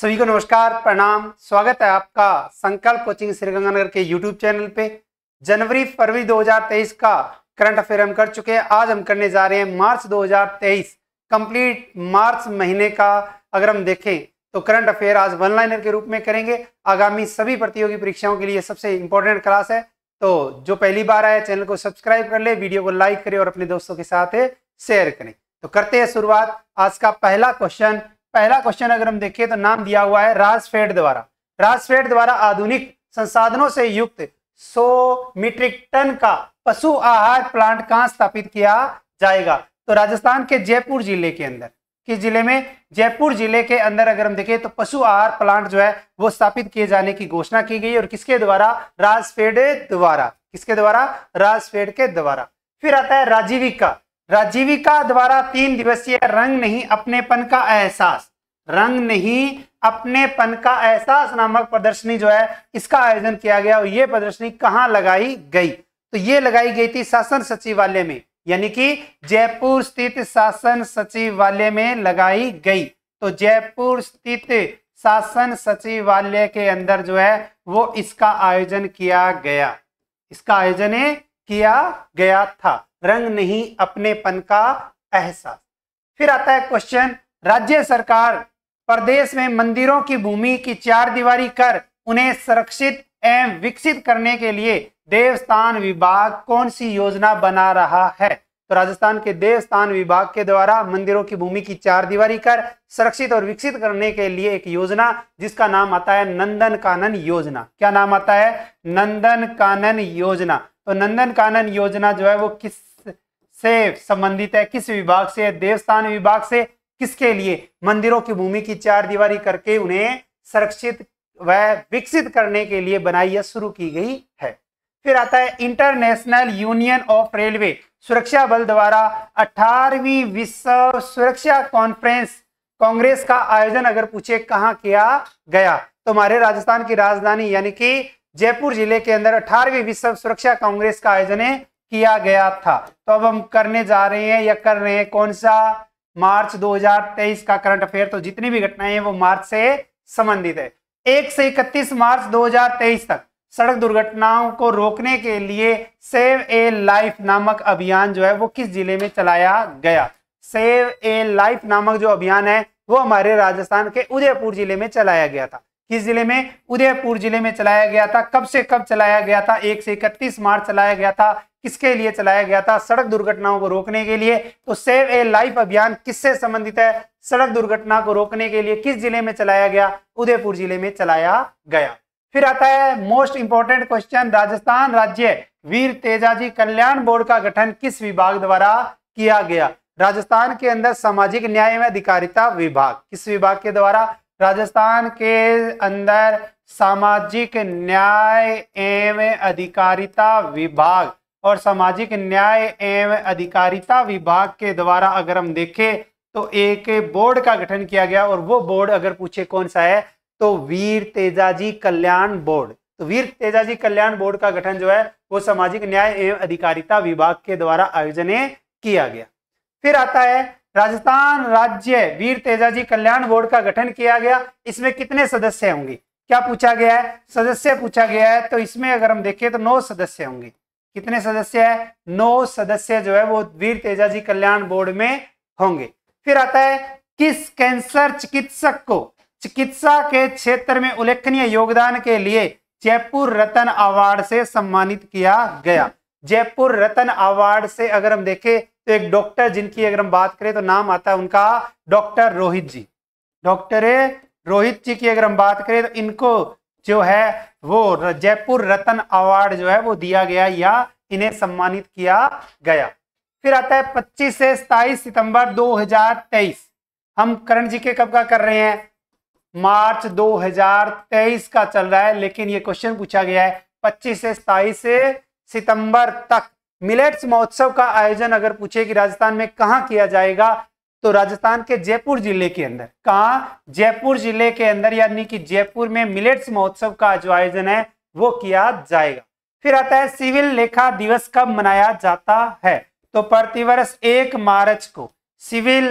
सभी को नमस्कार प्रणाम स्वागत है आपका संकल्प कोचिंग श्रीगंगानगर के यूट्यूब चैनल पे जनवरी फरवरी 2023 का करंट अफेयर हम कर चुके हैं आज हम करने जा रहे हैं मार्च 2023 कंप्लीट मार्च महीने का अगर हम देखें तो करंट अफेयर आज वन लाइनर के रूप में करेंगे आगामी सभी प्रतियोगी परीक्षाओं के लिए सबसे इंपॉर्टेंट क्लास है तो जो पहली बार आया चैनल को सब्सक्राइब कर ले वीडियो को लाइक करें और अपने दोस्तों के साथ शेयर करें तो करते हैं शुरुआत आज का पहला क्वेश्चन पहला क्वेश्चन अगर हम देखें तो नाम दिया हुआ है राजफेड द्वारा राजफेड द्वारा आधुनिक संसाधनों से युक्त 100 मीट्रिक टन का पशु आहार प्लांट कहाँ स्थापित किया जाएगा तो राजस्थान के जयपुर जिले के अंदर किस जिले में जयपुर जिले के अंदर अगर हम देखें तो पशु आहार प्लांट जो है वो स्थापित किए जाने की घोषणा की गई और किसके द्वारा राजफेड द्वारा किसके द्वारा राजफेड के द्वारा फिर आता है राजीविका राजीविका द्वारा तीन दिवसीय रंग नहीं अपनेपन का एहसास रंग नहीं अपने पन का एहसास नामक प्रदर्शनी जो है इसका आयोजन किया गया और ये प्रदर्शनी कहाँ लगाई गई तो ये लगाई गई थी शासन सचिवालय में यानी कि जयपुर स्थित शासन सचिवालय में लगाई गई तो जयपुर स्थित शासन सचिवालय के अंदर जो है वो इसका आयोजन किया गया इसका आयोजन किया गया था रंग नहीं अपने पन का एहसास फिर आता है क्वेश्चन राज्य सरकार प्रदेश में मंदिरों की भूमि की चार दीवारी कर उन्हें सुरक्षित एवं विकसित करने के लिए देवस्थान विभाग कौन सी योजना बना रहा है तो राजस्थान के देवस्थान विभाग के द्वारा मंदिरों की भूमि की चार दीवारी कर सुरक्षित और विकसित करने के लिए एक योजना जिसका नाम आता है नंदन कानन योजना क्या नाम आता है नंदन कानन योजना तो नंदन कानन योजना जो है वो किस से संबंधित है किस विभाग से देवस्थान विभाग से किसके लिए मंदिरों की भूमि की चार दीवारी करके उन्हें संरक्षित व विकसित करने के लिए बनाई या शुरू की गई है फिर आता है इंटरनेशनल यूनियन ऑफ रेलवे सुरक्षा बल द्वारा 18वीं विश्व सुरक्षा कॉन्फ्रेंस कांग्रेस का आयोजन अगर पूछे कहाँ किया गया तो हमारे राजस्थान की राजधानी यानी कि जयपुर जिले के अंदर 18वीं विश्व सुरक्षा कांग्रेस का आयोजन किया गया था तो अब हम करने जा रहे हैं या कर रहे हैं कौन सा मार्च 2023 का करंट अफेयर तो जितनी भी घटनाएं हैं वो मार्च से संबंधित है एक से इकतीस मार्च 2023 तक सड़क दुर्घटनाओं को रोकने के लिए सेव ए लाइफ नामक अभियान जो है वो किस जिले में चलाया गया सेव ए लाइफ नामक जो अभियान है वो हमारे राजस्थान के उदयपुर जिले में चलाया गया था किस जिले में उदयपुर जिले में चलाया गया था कब से कब चलाया गया था एक से इकतीस मार्च चलाया गया था किसके लिए चलाया गया था सड़क दुर्घटनाओं को रोकने के लिए तो सेव ए लाइफ अभियान किससे संबंधित है सड़क दुर्घटना को रोकने के लिए किस जिले में चलाया गया उदयपुर जिले में चलाया गया फिर आता है मोस्ट इंपॉर्टेंट क्वेश्चन राजस्थान राज्य वीर तेजाजी कल्याण बोर्ड का गठन किस विभाग द्वारा किया गया राजस्थान के अंदर सामाजिक न्याय एवं अधिकारिता विभाग किस विभाग के द्वारा राजस्थान के अंदर सामाजिक न्याय एवं अधिकारिता विभाग और सामाजिक न्याय एवं अधिकारिता विभाग के द्वारा अगर हम देखें तो एक बोर्ड का गठन किया गया और वो बोर्ड अगर पूछे कौन सा है तो वीर तेजाजी कल्याण बोर्ड तो वीर तेजाजी कल्याण बोर्ड का गठन जो है वो सामाजिक न्याय एवं अधिकारिता विभाग के द्वारा आयोजन किया गया फिर आता है राजस्थान राज्य वीर तेजाजी कल्याण बोर्ड का गठन किया गया इसमें कितने सदस्य होंगे क्या पूछा गया है सदस्य पूछा गया है तो इसमें अगर हम देखें तो नौ सदस्य होंगे कितने सदस्य है नौ सदस्य जो है वो वीर तेजाजी कल्याण बोर्ड में होंगे फिर आता है किस कैंसर चिकित्सक को चिकित्सा के क्षेत्र में उल्लेखनीय योगदान के लिए जयपुर रतन अवार्ड से सम्मानित किया गया जयपुर रतन अवार्ड से अगर हम देखें तो एक डॉक्टर जिनकी अगर हम बात करें तो नाम आता है उनका डॉक्टर रोहित जी डॉक्टर रोहित जी की अगर हम बात करें तो इनको जो है वो जयपुर रतन अवार्ड जो है वो दिया गया या इन्हें सम्मानित किया गया फिर आता है पच्चीस से 27 सितंबर 2023 हम करण जी के कब का कर रहे हैं मार्च 2023 का चल रहा है लेकिन ये क्वेश्चन पूछा गया है 25 से 27 से सितंबर तक मिलेट्स महोत्सव का आयोजन अगर पूछे कि राजस्थान में कहा किया जाएगा तो राजस्थान के जयपुर जिले के अंदर कहा जयपुर जिले के अंदर यानी कि जयपुर में मिलेट्स महोत्सव का जो आयोजन है वो किया जाएगा फिर आता है सिविल लेखा दिवस कब मनाया जाता है तो प्रतिवर्ष एक मार्च को सिविल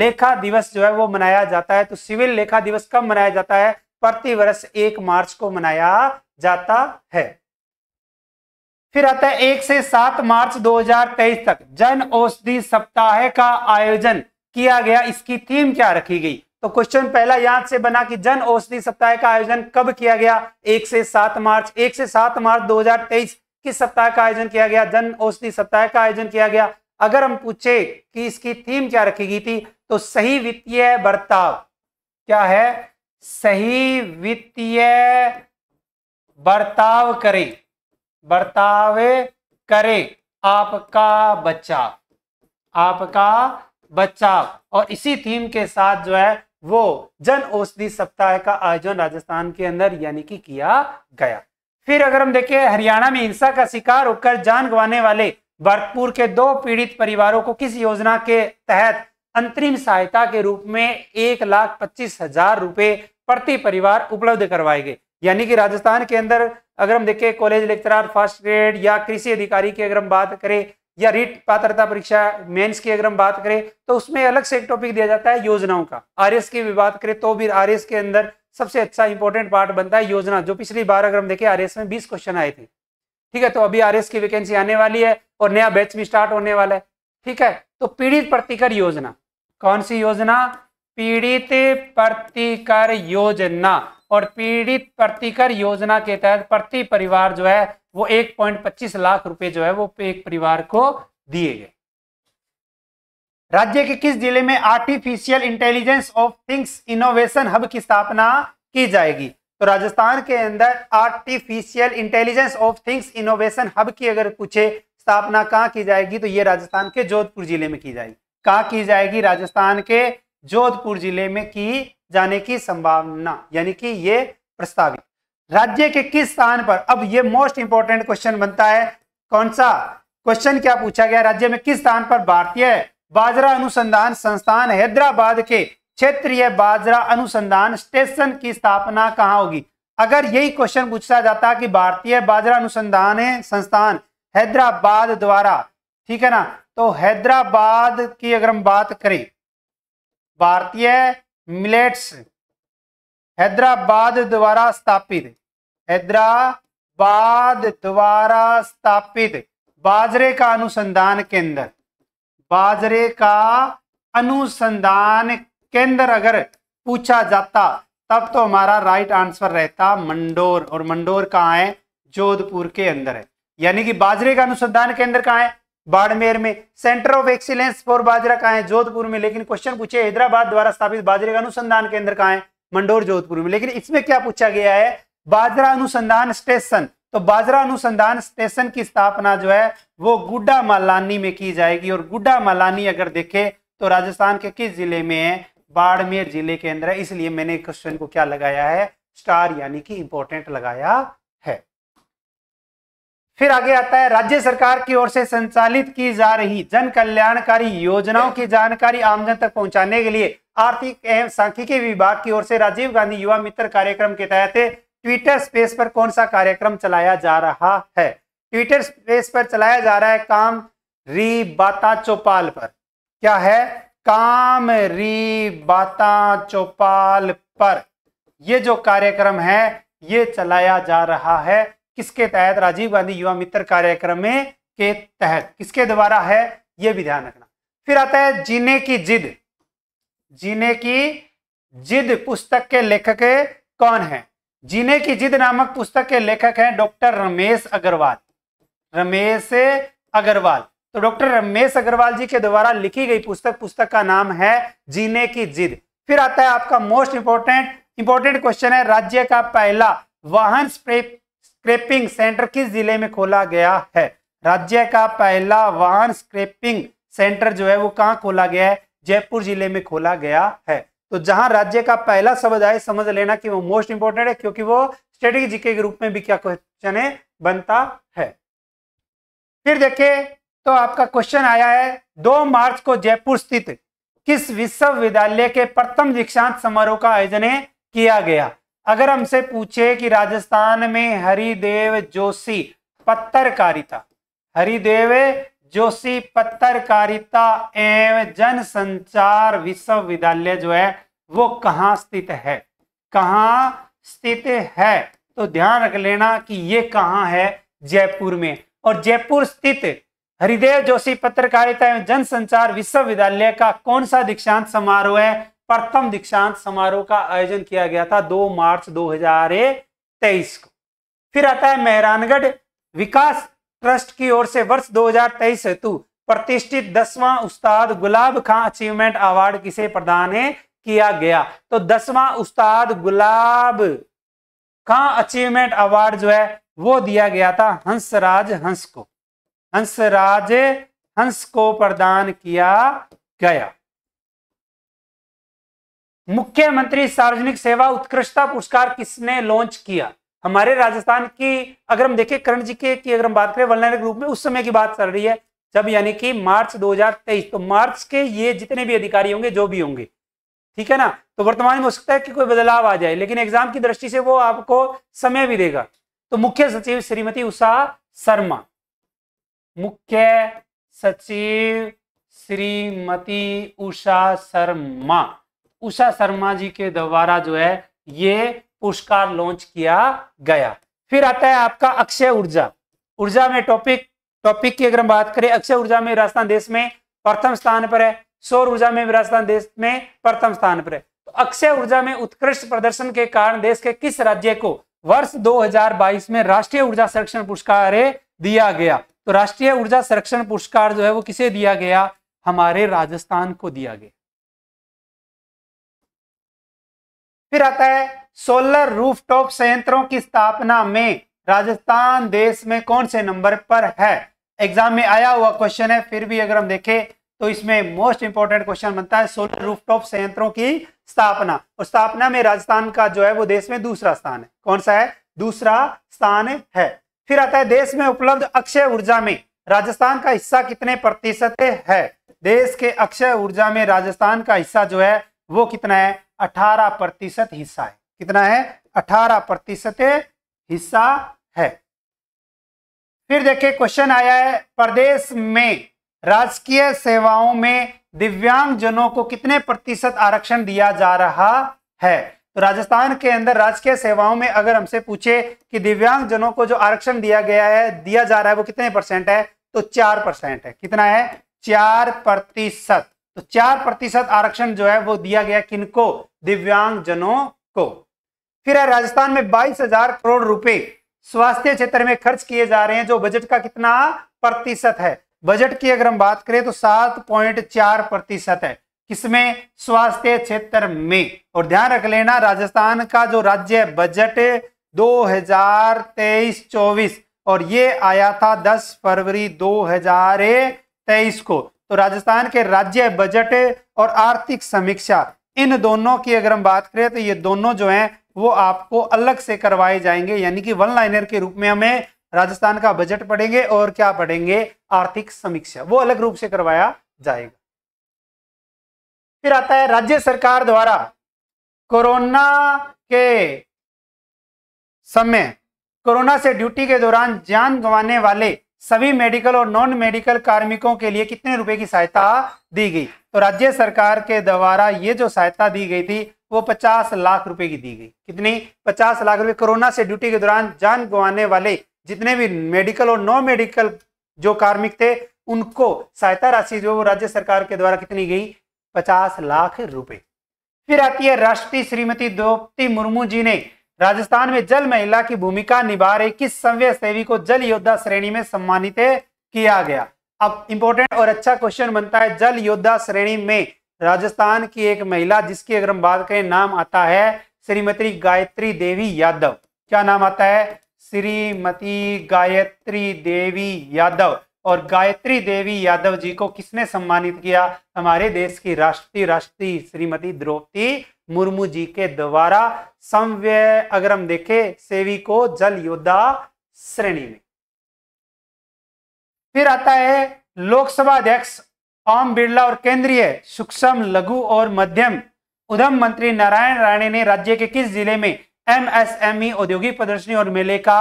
लेखा दिवस जो है वो मनाया जाता है तो सिविल लेखा दिवस कब मनाया जाता है प्रतिवर्ष एक मार्च को मनाया जाता है फिर आता है एक से सात मार्च 2023 तक जन औषधि सप्ताह का आयोजन किया गया इसकी थीम क्या रखी गई तो क्वेश्चन पहला याद से बना कि जन औषधि सप्ताह का आयोजन कब किया गया एक से सात मार्च एक से सात मार्च 2023 किस सप्ताह का आयोजन किया गया जन औषधि सप्ताह का आयोजन किया गया अगर हम पूछे कि इसकी थीम क्या रखी गई थी तो सही वित्तीय बर्ताव क्या है सही वित्तीय बर्ताव करें बर्ताव करें आपका बच्चा आपका बच्चा और इसी थीम के साथ जो है वो जन औषधि सप्ताह का आयोजन राजस्थान के अंदर यानी कि किया गया फिर अगर हम देखें हरियाणा में हिंसा का शिकार होकर जान गंवाने वाले भरतपुर के दो पीड़ित परिवारों को किस योजना के तहत अंतरिम सहायता के रूप में एक लाख पच्चीस हजार रुपए प्रति परिवार उपलब्ध करवाए गए यानी कि राजस्थान के अंदर अगर हम देखें कॉलेज लेक्चरार फर्स्ट ग्रेड या कृषि अधिकारी की अगर हम बात करें या रीट पात्रता परीक्षा मेंस की अगर हम बात करें तो उसमें अलग से एक टॉपिक दिया जाता है योजनाओं का आर की भी बात करें तो भी आर के अंदर सबसे अच्छा इंपॉर्टेंट पार्ट बनता है योजना जो पिछली बार अगर हम देखें आर में बीस क्वेश्चन आए थे ठीक है तो अभी आर की वैकेंसी आने वाली है और नया बैच भी स्टार्ट होने वाला है ठीक है तो पीड़ित प्रतिकर योजना कौन सी योजना पीड़ित प्रतिकर योजना और पीड़ित प्रतिकर योजना के तहत प्रति परिवार जो है वो एक पॉइंट पच्चीस लाख रुपए जो है वो एक परिवार को दिए गए राज्य के किस जिले में artificial intelligence of things innovation hub की स्थापना की जाएगी तो राजस्थान के अंदर artificial intelligence of things innovation hub की अगर पूछे स्थापना कहाँ की जाएगी तो ये राजस्थान के जोधपुर जिले में की जाएगी कहाँ की जाएगी राजस्थान के जोधपुर जिले में की जाने की संभावना यानी कि ये प्रस्तावित राज्य के किस स्थान पर अब ये मोस्ट इंपॉर्टेंट क्वेश्चन बनता है कौन सा क्वेश्चन क्या पूछा गया राज्य में किस स्थान पर भारतीय बाजरा अनुसंधान संस्थान हैदराबाद के क्षेत्रीय बाजरा अनुसंधान स्टेशन की स्थापना कहाँ होगी अगर यही क्वेश्चन पूछा जाता कि भारतीय बाजरा अनुसंधान संस्थान हैदराबाद द्वारा ठीक है ना तो हैदराबाद की अगर हम बात करें भारतीय मिलेट्स हैदराबाद द्वारा स्थापित हैदराबाद द्वारा स्थापित बाजरे का अनुसंधान केंद्र बाजरे का अनुसंधान केंद्र अगर पूछा जाता तब तो हमारा राइट आंसर रहता मंडोर और मंडोर कहाँ है जोधपुर के अंदर है यानी कि बाजरे का अनुसंधान केंद्र कहाँ है बाड़मेर में centre of excellence for bajra कहाँ है जोधपुर में लेकिन क्वेश्चन पूछे हैदराबाद द्वारा स्थापित बाजरे का अनुसंधान केंद्र कहाँ है मंडोर जोधपुर में लेकिन इसमें क्या पूछा गया है बाजरा अनुसंधान स्टेशन तो बाजरा अनुसंधान स्टेशन की स्थापना जो है वो गुड्डा मालानी में की जाएगी और गुड्डा मालानी अगर देखे तो राजस्थान के किस जिले में है बाड़मेर जिले के अंदर है इसलिए मैंने क्वेश्चन को क्या लगाया है स्टार यानी कि इंपॉर्टेंट लगाया है फिर आगे आता है राज्य सरकार की ओर से संचालित की जा रही जन कल्याणकारी योजनाओं की जानकारी आमजन तक पहुंचाने के लिए आर्थिक एवं सांख्यिकी विभाग की ओर से राजीव गांधी युवा मित्र कार्यक्रम के तहत ट्विटर स्पेस पर कौन सा कार्यक्रम चलाया जा रहा है ट्विटर स्पेस पर चलाया जा रहा है काम री बाता चौपाल पर क्या है काम री बाता चौपाल पर यह जो कार्यक्रम है यह चलाया जा रहा है किसके तहत राजीव गांधी युवा मित्र कार्यक्रम में के तहत किसके द्वारा है यह भी ध्यान रखना फिर आता है जीने की जिद जीने की जिद पुस्तक के लेखक कौन है जीने की जिद नामक पुस्तक के लेखक हैं डॉक्टर रमेश अग्रवाल रमेश अग्रवाल तो डॉक्टर रमेश अग्रवाल जी के द्वारा लिखी गई पुस्तक पुस्तक का नाम है जीने की जिद फिर आता है आपका मोस्ट इंपोर्टेंट इंपॉर्टेंट क्वेश्चन है राज्य का पहला वाहन स्क्रैपिंग सेंटर किस जिले में खोला गया है राज्य का पहला वाहन स्क्रैपिंग सेंटर जो है वो कहाँ खोला गया है जयपुर जिले में खोला गया है तो जहां राज्य का पहला शब्द आए समझ लेना कि वो मोस्ट इंपोर्टेंट है क्योंकि वो स्टेटिक जीके के रूप में भी क्या क्वेश्चन है बनता है फिर देखिए तो आपका क्वेश्चन आया है दो मार्च को जयपुर स्थित किस विश्वविद्यालय के प्रथम दीक्षांत समारोह का आयोजन किया गया अगर हमसे पूछे कि राजस्थान में हरिदेव जोशी पत्रकारिता हरिदेव जोशी पत्रकारिता एवं जनसंचार विश्वविद्यालय जो है वो कहाँ स्थित है कहाँ स्थित है तो ध्यान रख लेना कि ये कहाँ है जयपुर में और जयपुर स्थित हरिदेव जोशी पत्रकारिता एवं जनसंचार विश्वविद्यालय का कौन सा दीक्षांत समारोह है प्रथम दीक्षांत समारोह का आयोजन किया गया था 2 मार्च 2023 को फिर आता है मेहरानगढ़ विकास ट्रस्ट की ओर से वर्ष 2023 हेतु प्रतिष्ठित दसवां उस्ताद गुलाब खां अचीवमेंट अवार्ड किसे प्रदान किया गया तो दसवां उस्ताद गुलाब खां अचीवमेंट अवार्ड जो है वो दिया गया था हंसराज हंस को हंसराज हंस को प्रदान किया गया मुख्यमंत्री सार्वजनिक सेवा उत्कृष्टता पुरस्कार किसने लॉन्च किया हमारे राजस्थान की अगर हम देखें करण जी के की अगर हम बात करें वलनर ग्रुप में उस समय की बात चल रही है जब यानी कि मार्च 2023 तो मार्च के ये जितने भी अधिकारी होंगे जो भी होंगे ठीक है ना तो वर्तमान में हो सकता है कि कोई बदलाव आ जाए लेकिन एग्जाम की दृष्टि से वो आपको समय भी देगा तो मुख्य सचिव श्रीमती उषा शर्मा मुख्य सचिव श्रीमती उषा शर्मा उषा शर्मा जी के द्वारा जो है ये पुरस्कार लॉन्च किया गया फिर आता है आपका अक्षय ऊर्जा ऊर्जा में टॉपिक टॉपिक की अगर हम बात करें अक्षय ऊर्जा में राजस्थान देश में प्रथम स्थान पर है सौर ऊर्जा में राजस्थान देश में प्रथम स्थान पर है तो अक्षय ऊर्जा में उत्कृष्ट प्रदर्शन के कारण देश के किस राज्य को वर्ष 2022 में राष्ट्रीय ऊर्जा संरक्षण पुरस्कार दिया गया तो राष्ट्रीय ऊर्जा संरक्षण पुरस्कार जो है वो किसे दिया गया हमारे राजस्थान को दिया गया फिर आता है सोलर रूफटॉप संयंत्रों की स्थापना में राजस्थान देश में कौन से नंबर पर है एग्जाम में आया हुआ क्वेश्चन है फिर भी अगर हम देखें तो इसमें मोस्ट इंपॉर्टेंट क्वेश्चन बनता है सोलर रूफटॉप संयंत्रों की स्थापना और स्थापना में राजस्थान का जो है वो देश में दूसरा स्थान है कौन सा है दूसरा स्थान है फिर आता है देश में उपलब्ध अक्षय ऊर्जा में राजस्थान का हिस्सा कितने प्रतिशत है देश के अक्षय ऊर्जा में राजस्थान का हिस्सा जो है वो कितना है अठारह प्रतिशत हिस्सा है कितना है अठारह प्रतिशत हिस्सा है फिर देखिए क्वेश्चन आया है प्रदेश में राजकीय सेवाओं में दिव्यांग जनों को कितने प्रतिशत आरक्षण दिया जा रहा है तो राजस्थान के अंदर राजकीय सेवाओं में अगर हमसे पूछे कि दिव्यांग जनों को जो आरक्षण दिया गया है दिया जा रहा है वो कितने परसेंट है तो चार परसेंट है कितना है चार प्रतिशत तो चार प्रतिशत आरक्षण जो है वो दिया गया किनको दिव्यांग जनों को फिर है राजस्थान में बाईस हजार करोड़ रुपए स्वास्थ्य क्षेत्र में खर्च किए जा रहे हैं जो बजट का कितना प्रतिशत है बजट की अगर हम बात करें तो सात पॉइंट चार प्रतिशत है किसमें स्वास्थ्य क्षेत्र में और ध्यान रख लेना राजस्थान का जो राज्य बजट 2023-24 और ये आया था 10 फरवरी 2023 को तो राजस्थान के राज्य बजट और आर्थिक समीक्षा इन दोनों की अगर हम बात करें तो ये दोनों जो हैं वो आपको अलग से करवाए जाएंगे यानी कि वन लाइनर के रूप में हमें राजस्थान का बजट पढ़ेंगे और क्या पढ़ेंगे आर्थिक समीक्षा वो अलग रूप से करवाया जाएगा फिर आता है राज्य सरकार द्वारा कोरोना के समय कोरोना से ड्यूटी के दौरान जान गंवाने वाले सभी मेडिकल और नॉन मेडिकल कार्मिकों के लिए कितने रुपए की सहायता दी गई तो राज्य सरकार के द्वारा ये जो सहायता दी गई थी वो 50 लाख रुपए की दी गई कितनी 50 लाख रुपए कोरोना से ड्यूटी के दौरान जान गंवाने वाले जितने भी मेडिकल और नॉन मेडिकल जो कार्मिक थे उनको सहायता राशि जो राज्य सरकार के द्वारा कितनी गई पचास लाख रुपए फिर आती है राष्ट्रीय श्रीमती द्रौपदी मुर्मू जी ने राजस्थान में जल महिला की भूमिका निभा रही किस संवय सेवी को जल योद्धा श्रेणी में सम्मानित किया गया अब इंपोर्टेंट और अच्छा क्वेश्चन बनता है जल योद्धा श्रेणी में राजस्थान की एक महिला जिसकी अगर हम बात करें नाम आता है श्रीमती गायत्री देवी यादव क्या नाम आता है श्रीमती गायत्री देवी यादव और गायत्री देवी यादव जी को किसने सम्मानित किया हमारे देश की राष्ट्रीय राष्ट्रीय श्रीमती द्रौपदी मुर्मू जी के द्वारा समव्य अगर हम देखें सेवी को जल योद्धा श्रेणी में फिर आता है लोकसभा अध्यक्ष ओम बिरला और केंद्रीय सूक्ष्म लघु और मध्यम उद्यम मंत्री नारायण राणे ने राज्य के किस जिले में एमएसएमई औद्योगिक प्रदर्शनी और मेले का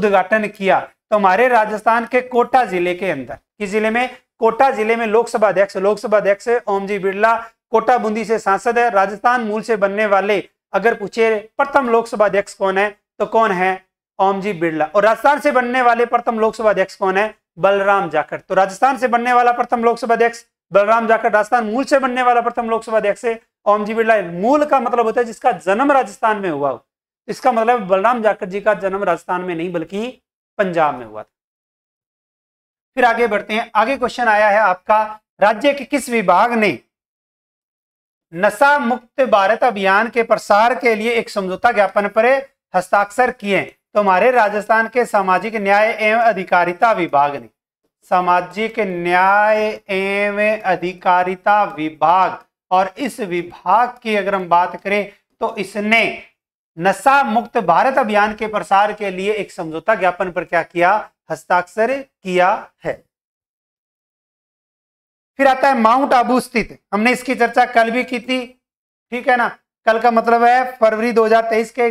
उद्घाटन किया तो हमारे राजस्थान के कोटा जिले के अंदर किस जिले में कोटा जिले में लोकसभा अध्यक्ष लोकसभा अध्यक्ष ओम जी बिरला कोटा बूंदी से सांसद है राजस्थान मूल से बनने वाले अगर पूछे प्रथम लोकसभा अध्यक्ष कौन है तो कौन है ओम जी बिरला और राजस्थान से बनने वाले प्रथम लोकसभा अध्यक्ष कौन है बलराम जाकर तो राजस्थान से बनने वाला प्रथम लोकसभा अध्यक्ष बलराम जाखड़ राजस्थान मूल से बनने वाला प्रथम लोकसभा अध्यक्ष है ओम जी बिरला मूल का मतलब होता है जिसका जन्म राजस्थान में हुआ हो इसका मतलब बलराम जाखड़ जी का जन्म राजस्थान में नहीं बल्कि पंजाब में हुआ था फिर आगे बढ़ते हैं आगे क्वेश्चन आया है आपका राज्य के किस विभाग ने नशा मुक्त भारत अभियान के प्रसार के लिए एक समझौता ज्ञापन पर हस्ताक्षर किए तो हमारे राजस्थान के सामाजिक न्याय एवं अधिकारिता विभाग ने सामाजिक न्याय एवं अधिकारिता विभाग और इस विभाग की अगर हम बात करें तो इसने नशा मुक्त भारत अभियान के प्रसार के लिए एक समझौता ज्ञापन पर क्या किया हस्ताक्षर किया है फिर आता है माउंट आबू स्थित हमने इसकी चर्चा कल भी की थी ठीक है ना कल का मतलब है फरवरी 2023 के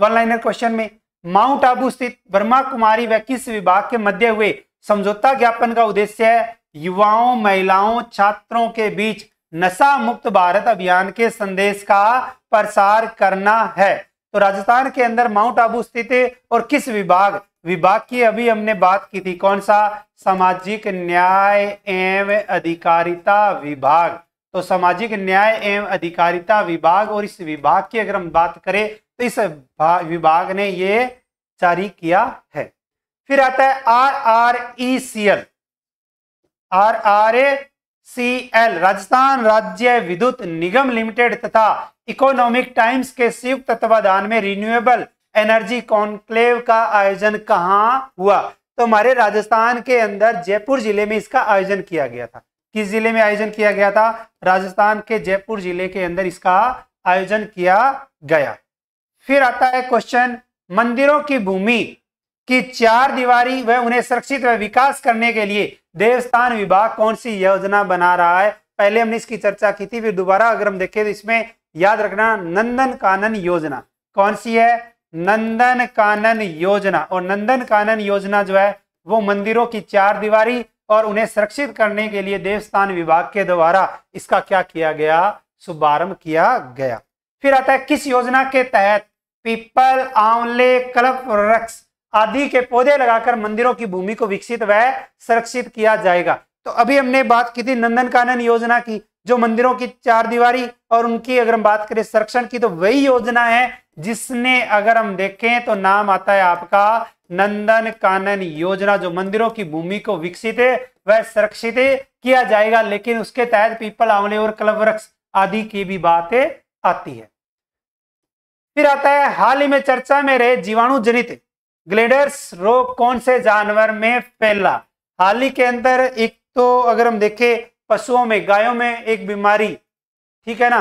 वन लाइनर क्वेश्चन में माउंट आबू स्थित ब्रह्मा कुमारी व किस विभाग के मध्य हुए समझौता ज्ञापन का उद्देश्य है युवाओं महिलाओं छात्रों के बीच नशा मुक्त भारत अभियान के संदेश का प्रसार करना है तो राजस्थान के अंदर माउंट आबू स्थित और किस विभाग विभाग की अभी हमने बात की थी कौन सा सामाजिक न्याय एवं अधिकारिता विभाग तो सामाजिक न्याय एवं अधिकारिता विभाग और इस विभाग की अगर हम बात करें तो इस विभाग ने ये जारी किया है फिर आता है R R E C L R R A C L Rajasthan Rajya Vidyut Nigam Limited तथा इकोनॉमिक टाइम्स के संयुक्त तत्वाधान में रिन्यूएबल एनर्जी कॉन्क्लेव का आयोजन कहाँ हुआ तो हमारे राजस्थान के अंदर जयपुर जिले में इसका आयोजन किया गया था किस जिले में आयोजन किया गया था राजस्थान के जयपुर जिले के अंदर इसका आयोजन किया गया फिर आता है क्वेश्चन मंदिरों की भूमि की चार दीवारी व उन्हें सुरक्षित व विकास करने के लिए देवस्थान विभाग कौन सी योजना बना रहा है पहले हमने इसकी चर्चा की थी फिर दोबारा अगर हम देखें तो इसमें याद रखना नंदन कानन योजना कौन सी है नंदन कानन योजना और नंदन कानन योजना जो है वो मंदिरों की चार दीवारी और उन्हें सुरक्षित करने के लिए देवस्थान विभाग के द्वारा इसका क्या किया गया शुभारंभ किया गया फिर आता है किस योजना के तहत पीपल आंवले कल्प वृक्ष आदि के पौधे लगाकर मंदिरों की भूमि को विकसित व संरक्षित किया जाएगा तो अभी हमने बात की थी नंदन कानन योजना की जो मंदिरों की चार दीवारी और उनकी अगर हम बात करें संरक्षण की तो वही योजना है जिसने अगर हम देखें तो नाम आता है आपका नंदन कानन योजना जो मंदिरों की भूमि को विकसित वह संरक्षित किया जाएगा लेकिन उसके तहत पीपल आंवले और कलवृक्ष आदि की भी बात आती है फिर आता है हाल ही में चर्चा में रहे जीवाणु जनित ग्लेडर्स रोग कौन से जानवर में फैला हाल ही के अंदर एक तो अगर हम देखें पशुओं में गायों में एक बीमारी ठीक है ना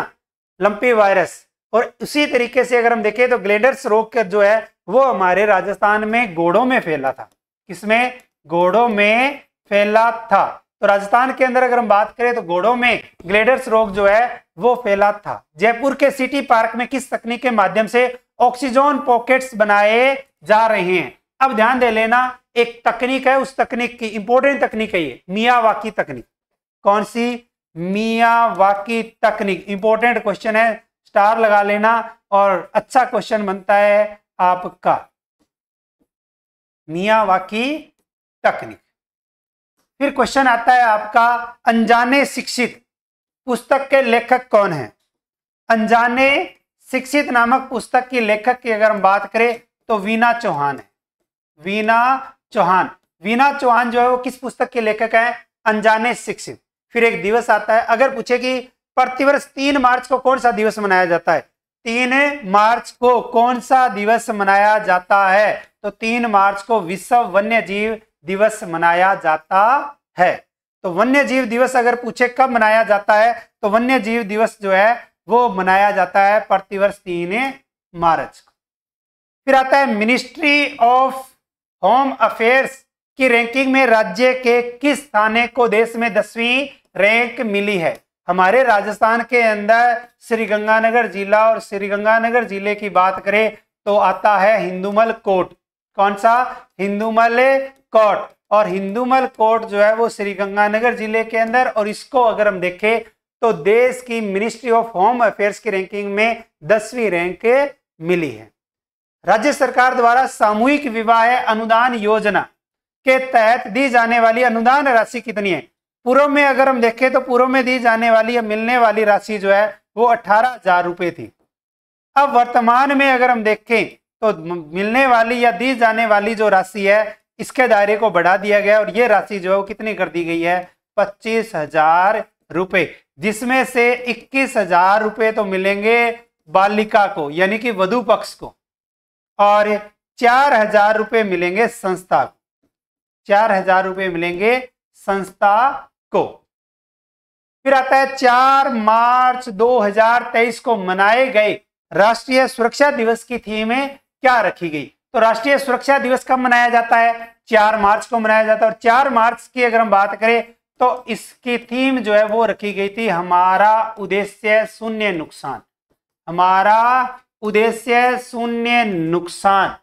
लंपी वायरस और उसी तरीके से अगर हम देखें तो ग्लेडर्स रोग का जो है वो हमारे राजस्थान में घोड़ों में फैला था किसमें घोड़ों में फैला था तो राजस्थान के अंदर अगर हम बात करें तो घोड़ों में ग्लेडर्स रोग जो है वो फैला था जयपुर के सिटी पार्क में किस तकनीक के माध्यम से ऑक्सीजन पॉकेट्स बनाए जा रहे हैं अब ध्यान दे लेना एक तकनीक है उस तकनीक की इंपोर्टेंट तकनीक है ये मियावाकी तकनीक कौन सी मियावाकी तकनीक इंपॉर्टेंट क्वेश्चन है स्टार लगा लेना और अच्छा क्वेश्चन बनता है आपका मियावाकी तकनीक फिर क्वेश्चन आता है आपका अनजाने शिक्षित पुस्तक के लेखक कौन है अनजाने शिक्षित नामक पुस्तक की लेखक की अगर हम बात करें तो वीना चौहान है वीना चौहान वीना चौहान जो है वो किस पुस्तक के लेखक है अनजाने शिक्षित फिर एक दिवस आता है अगर पूछे कि प्रतिवर्ष तीन मार्च को कौन सा दिवस मनाया जाता है तीन मार्च को कौन सा दिवस मनाया जाता है तो तीन मार्च को विश्व वन्य जीव दिवस मनाया जाता है तो वन्य जीव दिवस अगर पूछे कब मनाया जाता है तो वन्य जीव दिवस जो है वो मनाया जाता है प्रतिवर्ष तीन मार्च को फिर आता है मिनिस्ट्री ऑफ होम अफेयर्स की रैंकिंग में राज्य के किस थाने को देश में दसवीं रैंक मिली है हमारे राजस्थान के अंदर श्रीगंगानगर जिला और श्रीगंगानगर जिले की बात करें तो आता है हिंदुमल कोट कौन सा हिंदुमल कोर्ट और हिंदुमल कोर्ट जो है वो श्रीगंगानगर जिले के अंदर और इसको अगर हम देखें तो देश की मिनिस्ट्री ऑफ होम अफेयर्स की रैंकिंग में दसवीं रैंक मिली है राज्य सरकार द्वारा सामूहिक विवाह अनुदान योजना के तहत दी जाने वाली अनुदान राशि कितनी है पूर्व में अगर हम देखें तो पूर्व में दी जाने वाली या मिलने वाली राशि जो है वो अठारह हजार रुपये थी अब वर्तमान में अगर हम देखें तो मिलने वाली या दी जाने वाली जो राशि है इसके दायरे को बढ़ा दिया गया और ये राशि जो है वो कितनी कर दी गई है पच्चीस हजार रुपये जिसमें से इक्कीस हजार रुपये तो मिलेंगे बालिका को यानी कि वधु पक्ष को और चार हजार रुपये मिलेंगे संस्था को चार हजार रुपये मिलेंगे संस्था को फिर आता है चार मार्च 2023 को मनाए गए राष्ट्रीय सुरक्षा दिवस की थीम क्या रखी गई तो राष्ट्रीय सुरक्षा दिवस कब मनाया जाता है चार मार्च को मनाया जाता है और चार मार्च की अगर हम बात करें तो इसकी थीम जो है वो रखी गई थी हमारा उद्देश्य शून्य नुकसान हमारा उद्देश्य शून्य नुकसान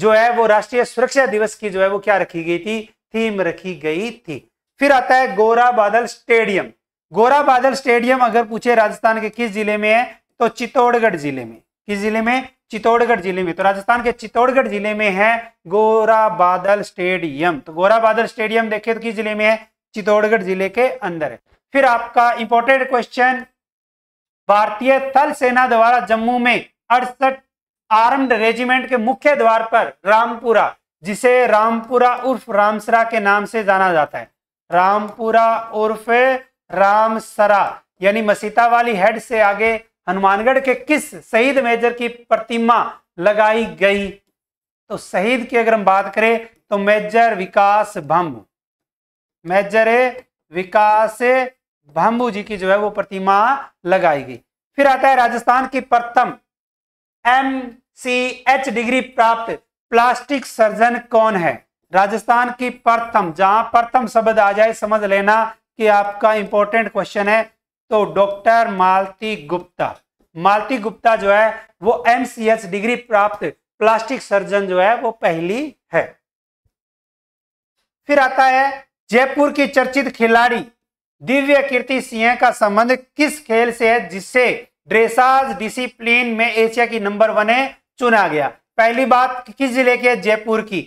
जो है वो राष्ट्रीय सुरक्षा दिवस की जो है वो क्या रखी गई थी थीम रखी गई थी फिर आता है गोरा बादल स्टेडियम गोरा बादल स्टेडियम अगर पूछे राजस्थान के किस जिले में है तो चित्तौड़गढ़ जिले में किस जिले में चित्तौड़गढ़ जिले में तो राजस्थान के चित्तौड़गढ़ जिले में है गोरा बादल स्टेडियम तो गोरा बादल स्टेडियम देखिए तो किस जिले में है चित्तौड़गढ़ जिले के अंदर है फिर आपका इंपॉर्टेंट क्वेश्चन भारतीय थल सेना द्वारा जम्मू में अड़सठ आर्म्ड रेजिमेंट के मुख्य द्वार पर रामपुरा जिसे रामपुरा उर्फ रामसरा के नाम से जाना जाता है रामपुरा उर्फ रामसरा यानी मसीता वाली हेड से आगे हनुमानगढ़ के किस शहीद मेजर की प्रतिमा लगाई गई तो शहीद की अगर हम बात करें तो मेजर विकास भम्ब मेजर विकास भंबू जी की जो है वो प्रतिमा लगाई गई फिर आता है राजस्थान की प्रथम एम सी एच डिग्री प्राप्त प्लास्टिक सर्जन कौन है राजस्थान की प्रथम जहां प्रथम शब्द आ जाए समझ लेना कि आपका इंपॉर्टेंट क्वेश्चन है तो डॉक्टर मालती गुप्ता मालती गुप्ता जो है वो एमसीएच डिग्री प्राप्त प्लास्टिक सर्जन जो है वो पहली है फिर आता है जयपुर की चर्चित खिलाड़ी दिव्य कीर्ति सिंह का संबंध किस खेल से है जिससे ड्रेसाज डिसिप्लिन में एशिया की नंबर वन है चुना गया पहली बात किस जिले की है जयपुर की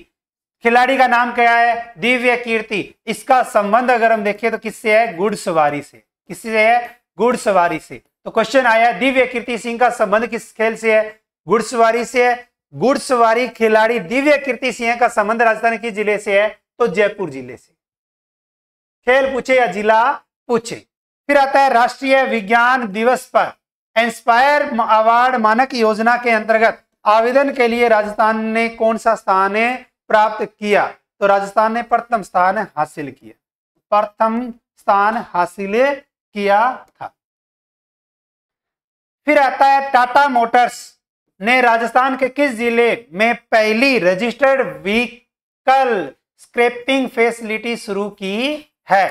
खिलाड़ी का नाम क्या है दिव्य कीर्ति इसका संबंध अगर हम देखें तो किससे है घुड़सवारी से किससे है घुड़सवारी से तो क्वेश्चन आया दिव्य कीर्ति सिंह का संबंध किस खेल से है घुड़सवारी से है घुड़सवारी खिलाड़ी दिव्य कीर्ति सिंह का संबंध राजस्थान के जिले से है तो जयपुर जिले से खेल पूछे या जिला पूछे फिर आता है राष्ट्रीय विज्ञान दिवस पर इंस्पायर अवार्ड मानक योजना के अंतर्गत आवेदन के लिए राजस्थान ने कौन सा स्थान प्राप्त किया तो राजस्थान ने प्रथम स्थान हासिल किया प्रथम स्थान हासिल किया था फिर आता है टाटा मोटर्स ने राजस्थान के किस जिले में पहली रजिस्टर्ड व्हीकल स्क्रैपिंग फैसिलिटी शुरू की है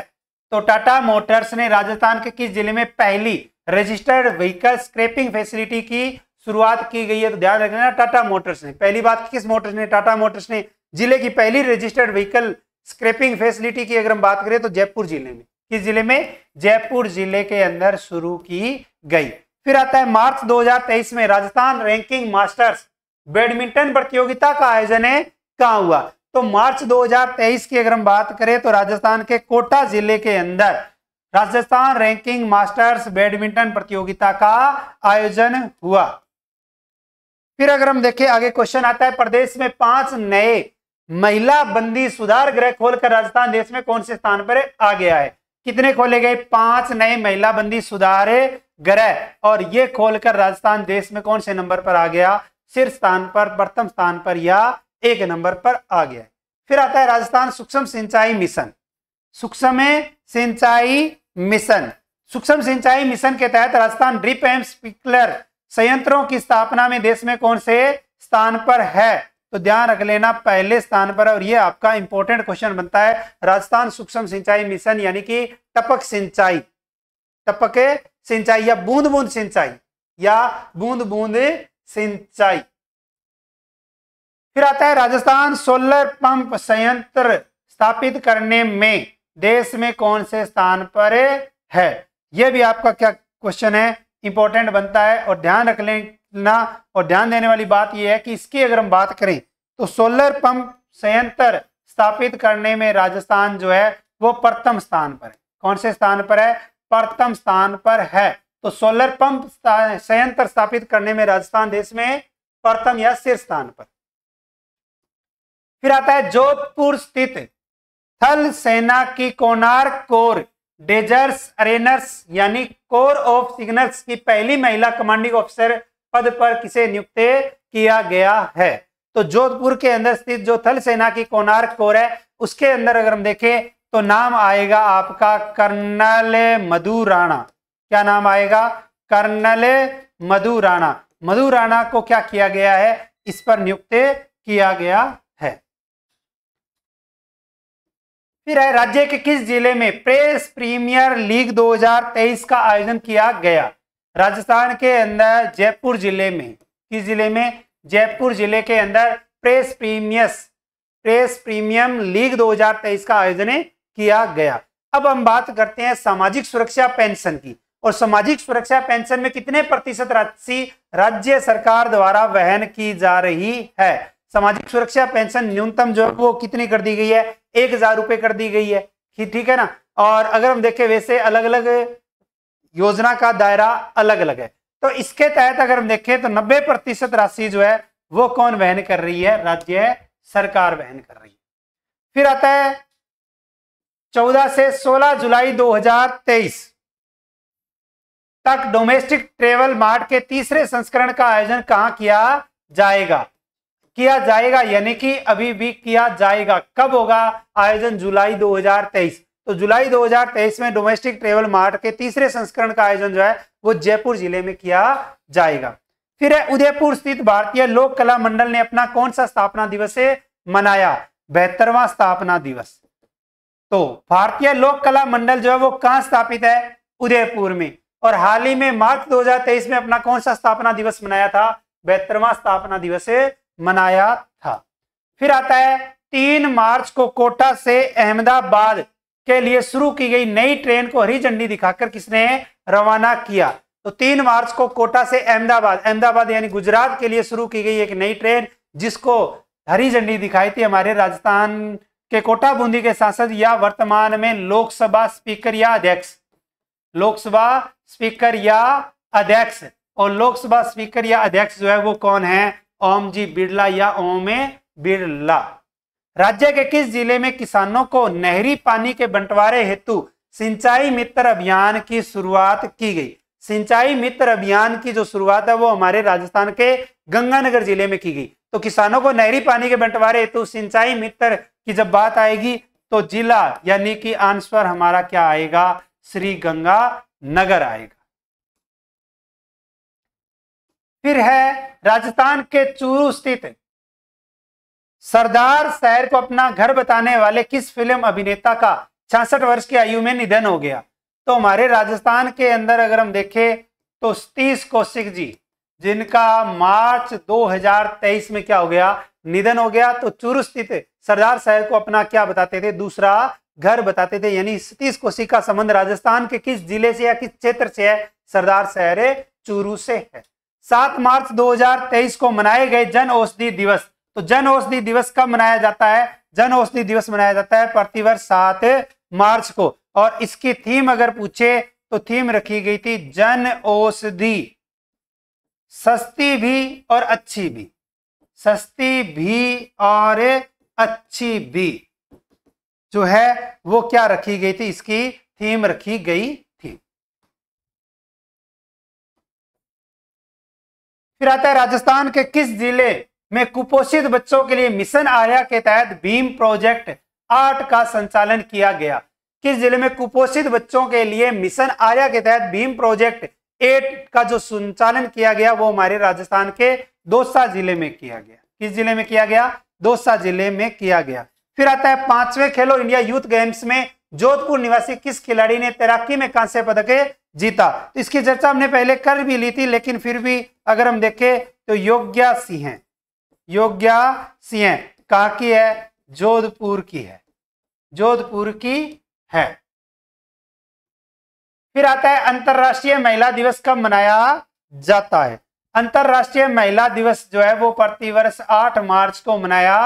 तो टाटा मोटर्स ने राजस्थान के किस जिले में पहली रजिस्टर्ड व्हीकल स्क्रैपिंग फैसिलिटी की शुरुआत की गई है तो ध्यान रखना टाटा मोटर्स ने पहली बात किस मोटर्स ने टाटा मोटर्स ने जिले की पहली रजिस्टर्ड व्हीकल स्क्रैपिंग फैसिलिटी की अगर हम बात करें तो जयपुर जिले में किस जिले में जयपुर जिले के अंदर शुरू की गई फिर आता है मार्च 2023 में राजस्थान रैंकिंग मास्टर्स बैडमिंटन प्रतियोगिता का आयोजन है कहा हुआ तो मार्च 2023 की अगर हम बात करें तो राजस्थान के कोटा जिले के अंदर राजस्थान रैंकिंग मास्टर्स बैडमिंटन प्रतियोगिता का आयोजन हुआ फिर अगर हम देखें आगे क्वेश्चन आता है प्रदेश में पांच नए महिला बंदी सुधार गृह खोलकर राजस्थान देश में कौन से स्थान पर आ गया है कितने खोले गए पांच नए महिला बंदी सुधार ग्रह और ये खोलकर राजस्थान देश में कौन से नंबर पर आ गया शीर्ष स्थान पर प्रथम स्थान पर या एक नंबर पर आ गया फिर आता है राजस्थान सूक्ष्म सिंचाई मिशन सूक्ष्म सिंचाई मिशन सूक्ष्म सिंचाई मिशन के तहत राजस्थान ड्रिप एम स्पिकलर संयंत्रों की स्थापना में देश में कौन से स्थान पर है तो ध्यान रख लेना पहले स्थान पर और ये आपका इंपॉर्टेंट क्वेश्चन बनता है राजस्थान सूक्ष्म सिंचाई मिशन यानी कि टपक सिंचाई टपक सिंचाई या बूंद बूंद सिंचाई या बूंद बूंद सिंचाई फिर आता है राजस्थान सोलर पंप संयंत्र स्थापित करने में देश में कौन से स्थान पर है यह भी आपका क्या क्वेश्चन है इंपॉर्टेंट बनता है और ध्यान रख लें ना और ध्यान देने वाली बात यह है कि इसकी अगर हम बात करें तो सोलर पंप संयंत्र स्थापित करने में राजस्थान जो है वो प्रथम स्थान पर है कौन से स्थान पर है प्रथम स्थान पर है तो सोलर पंप संयंत्र स्थापित करने में राजस्थान देश में प्रथम या शीर्ष स्थान पर फिर आता है जोधपुर स्थित थल सेना की कोनार कोर डेजर्स अरेनर्स यानी कोर ऑफ सिग्नल्स की पहली महिला कमांडिंग ऑफिसर पद पर किसे नियुक्त किया गया है तो जोधपुर के अंदर स्थित जो थल सेना की कोनार्क कोर है उसके अंदर अगर हम देखें तो नाम आएगा आपका कर्नल मधु राणा क्या नाम आएगा कर्नल मधु राणा मधु राणा को क्या किया गया है इस पर नियुक्त किया गया है फिर है राज्य के किस जिले में प्रेस प्रीमियर लीग 2023 का आयोजन किया गया राजस्थान के अंदर जयपुर जिले में किस जिले में जयपुर जिले के अंदर press premier press premium league 2023 का आयोजन किया गया अब हम बात करते हैं सामाजिक सुरक्षा पेंशन की और सामाजिक सुरक्षा पेंशन में कितने प्रतिशत राशि राज्य सरकार द्वारा वहन की जा रही है सामाजिक सुरक्षा पेंशन न्यूनतम जो है वो कितनी कर दी गई है एक हजार रुपए कर दी गई है ठीक है ना और अगर हम देखें वैसे अलग अलग योजना का दायरा अलग अलग है तो इसके तहत अगर हम देखें तो 90 प्रतिशत राशि जो है वो कौन वहन कर रही है राज्य सरकार वहन कर रही है फिर आता है 14 से 16 जुलाई 2023 तक डोमेस्टिक ट्रेवल मार्ट के तीसरे संस्करण का आयोजन कहा किया जाएगा किया जाएगा यानी कि अभी भी किया जाएगा कब होगा आयोजन जुलाई 2023 तो जुलाई 2023 में डोमेस्टिक ट्रेवल मार्ट के तीसरे संस्करण का आयोजन जो है वो जयपुर जिले में किया जाएगा फिर उदयपुर स्थित भारतीय लोक कला मंडल ने अपना कौन सा स्थापना दिवस मनाया बेहतरवा स्थापना दिवस तो भारतीय लोक कला मंडल जो है वो कहां स्थापित है उदयपुर में और हाल ही में मार्च 2023 में अपना कौन सा स्थापना दिवस मनाया था बेहतरवा स्थापना दिवस मनाया था फिर आता है तीन मार्च को कोटा से अहमदाबाद के लिए शुरू की गई नई ट्रेन को हरी झंडी दिखाकर किसने रवाना किया तो तीन मार्च को कोटा से अहमदाबाद अहमदाबाद यानी गुजरात के लिए शुरू की गई एक नई ट्रेन जिसको हरी झंडी दिखाई थी हमारे राजस्थान के कोटा बूंदी के सांसद या वर्तमान में लोकसभा स्पीकर या अध्यक्ष लोकसभा स्पीकर या अध्यक्ष और लोकसभा स्पीकर या अध्यक्ष जो है वो कौन है ओम जी बिरला या ओम बिरला राज्य के किस जिले में किसानों को नहरी पानी के बंटवारे हेतु सिंचाई मित्र अभियान की शुरुआत की गई सिंचाई मित्र अभियान की जो शुरुआत है वो हमारे राजस्थान के गंगानगर जिले में की गई तो किसानों को नहरी पानी के बंटवारे हेतु सिंचाई मित्र की जब बात आएगी तो जिला यानी कि आंसर हमारा क्या आएगा श्री गंगा नगर आएगा फिर है राजस्थान के चूरू स्थित सरदार शहर को अपना घर बताने वाले किस फिल्म अभिनेता का छियासठ वर्ष की आयु में निधन हो गया तो हमारे राजस्थान के अंदर अगर हम देखें तो सतीश कौशिक जी जिनका मार्च 2023 में क्या हो गया निधन हो गया तो चूरू स्थित सरदार शहर को अपना क्या बताते थे दूसरा घर बताते थे यानी सतीश कौशिक का संबंध राजस्थान के किस जिले से या किस क्षेत्र से है सरदार शहर चूरू से है सात मार्च 2023 को मनाए गए जन औषधि दिवस तो जन औषधि दिवस कब मनाया जाता है जन औषधि दिवस मनाया जाता है प्रतिवर्ष सात मार्च को और इसकी थीम अगर पूछे तो थीम रखी गई थी जन औषधि सस्ती भी और अच्छी भी सस्ती भी और अच्छी भी जो है वो क्या रखी गई थी इसकी थीम रखी गई थी फिर आता है राजस्थान के किस जिले में कुपोषित बच्चों के लिए मिशन आर्या के तहत भीम प्रोजेक्ट आठ का संचालन किया गया किस जिले में कुपोषित बच्चों के लिए मिशन आर्या के तहत भीम प्रोजेक्ट एट का जो संचालन किया गया वो हमारे राजस्थान के दोसा जिले में किया गया किस जिले में किया गया दोसा जिले में किया गया फिर आता है पांचवें खेलो इंडिया यूथ गेम्स में जोधपुर निवासी किस खिलाड़ी ने तैराकी में कांस्य पदक जीता तो इसकी चर्चा हमने पहले कर भी ली थी लेकिन फिर भी अगर हम देखें तो योग्या सिंह योग्या सिंह कहाँ की है जोधपुर की है जोधपुर की है फिर आता है अंतरराष्ट्रीय महिला दिवस कब मनाया जाता है अंतरराष्ट्रीय महिला दिवस जो है वो प्रतिवर्ष 8 मार्च को मनाया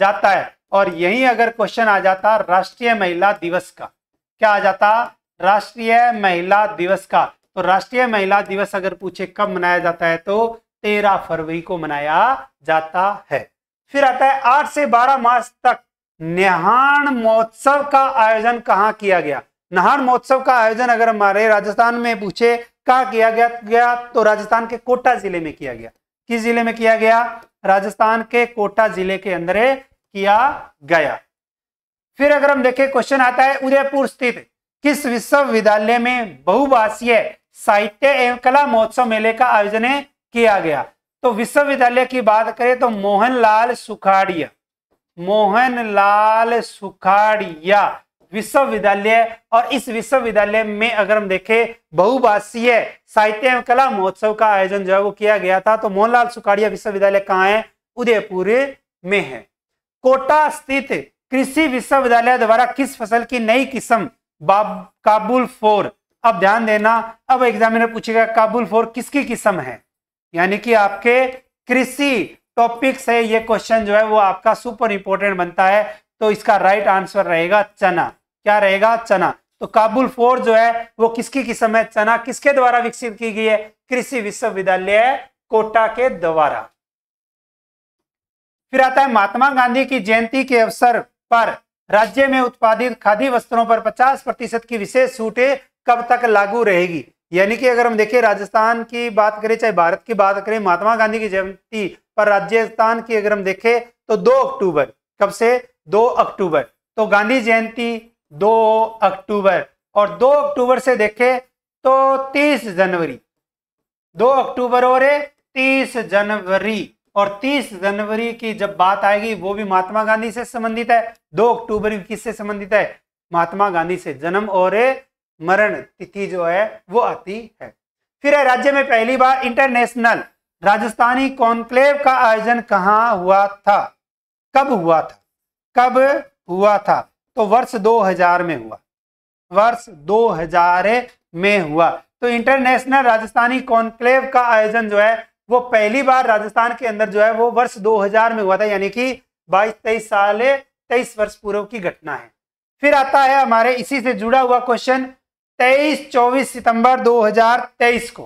जाता है और यही अगर क्वेश्चन आ जाता राष्ट्रीय महिला दिवस का क्या आ जाता राष्ट्रीय महिला दिवस का तो राष्ट्रीय महिला दिवस अगर पूछे कब मनाया जाता है तो तेरह फरवरी को मनाया जाता है फिर आता है आठ से बारह मार्च तक निहान महोत्सव का आयोजन कहाँ किया गया नहान महोत्सव का आयोजन अगर हमारे राजस्थान में पूछे कहा किया गया, गया तो राजस्थान के कोटा जिले में किया गया किस जिले में किया गया राजस्थान के कोटा जिले के अंदर किया गया फिर अगर हम देखें क्वेश्चन आता है उदयपुर स्थित किस विश्वविद्यालय में बहुभाषीय साहित्य एवं कला महोत्सव मेले का आयोजन किया गया तो विश्वविद्यालय की बात करें तो मोहनलाल सुखाड़िया मोहनलाल सुखाड़िया विश्वविद्यालय और इस विश्वविद्यालय में अगर हम देखें बहुभाषीय साहित्य एवं कला महोत्सव का आयोजन जो है वो किया गया था तो मोहनलाल सुखाड़िया विश्वविद्यालय कहाँ है उदयपुर में है कोटा स्थित कृषि विश्वविद्यालय द्वारा किस फसल की नई किस्म काबुल फोर अब ध्यान देना अब एग्जामिनर पूछेगा काबुल फोर किसकी किस्म है यानी कि आपके कृषि टॉपिक से ये क्वेश्चन जो है वो आपका सुपर इंपोर्टेंट बनता है तो इसका राइट आंसर रहेगा चना क्या रहेगा चना तो काबुल फोर जो है वो किसकी किस्म है चना किसके द्वारा विकसित की गई है कृषि विश्वविद्यालय कोटा के द्वारा फिर आता है महात्मा गांधी की जयंती के अवसर पर राज्य में उत्पादित खादी वस्त्रों पर 50 प्रतिशत की विशेष छूटें कब तक लागू रहेगी यानी कि अगर हम देखें राजस्थान की बात करें चाहे भारत की बात करें महात्मा गांधी की जयंती पर राजस्थान की अगर हम देखें तो 2 अक्टूबर कब से 2 अक्टूबर तो गांधी जयंती 2 अक्टूबर और 2 अक्टूबर से देखें तो 30 जनवरी 2 अक्टूबर और 30 जनवरी और 30 जनवरी की जब बात आएगी वो भी महात्मा गांधी से संबंधित है दो अक्टूबर किससे संबंधित है महात्मा गांधी से जन्म और मरण तिथि जो है वो आती है फिर है राज्य में पहली बार इंटरनेशनल राजस्थानी कॉन्क्लेव का आयोजन कहाँ हुआ था कब हुआ था कब हुआ था तो वर्ष 2000 में हुआ वर्ष 2000 में हुआ तो इंटरनेशनल राजस्थानी कॉन्क्लेव का आयोजन जो है वो पहली बार राजस्थान के अंदर जो है वो वर्ष 2000 में हुआ था यानी कि 22 तेईस साल तेईस वर्ष पूर्व की घटना है फिर आता है हमारे इसी से जुड़ा हुआ क्वेश्चन तेईस चौबीस सितंबर 2023 को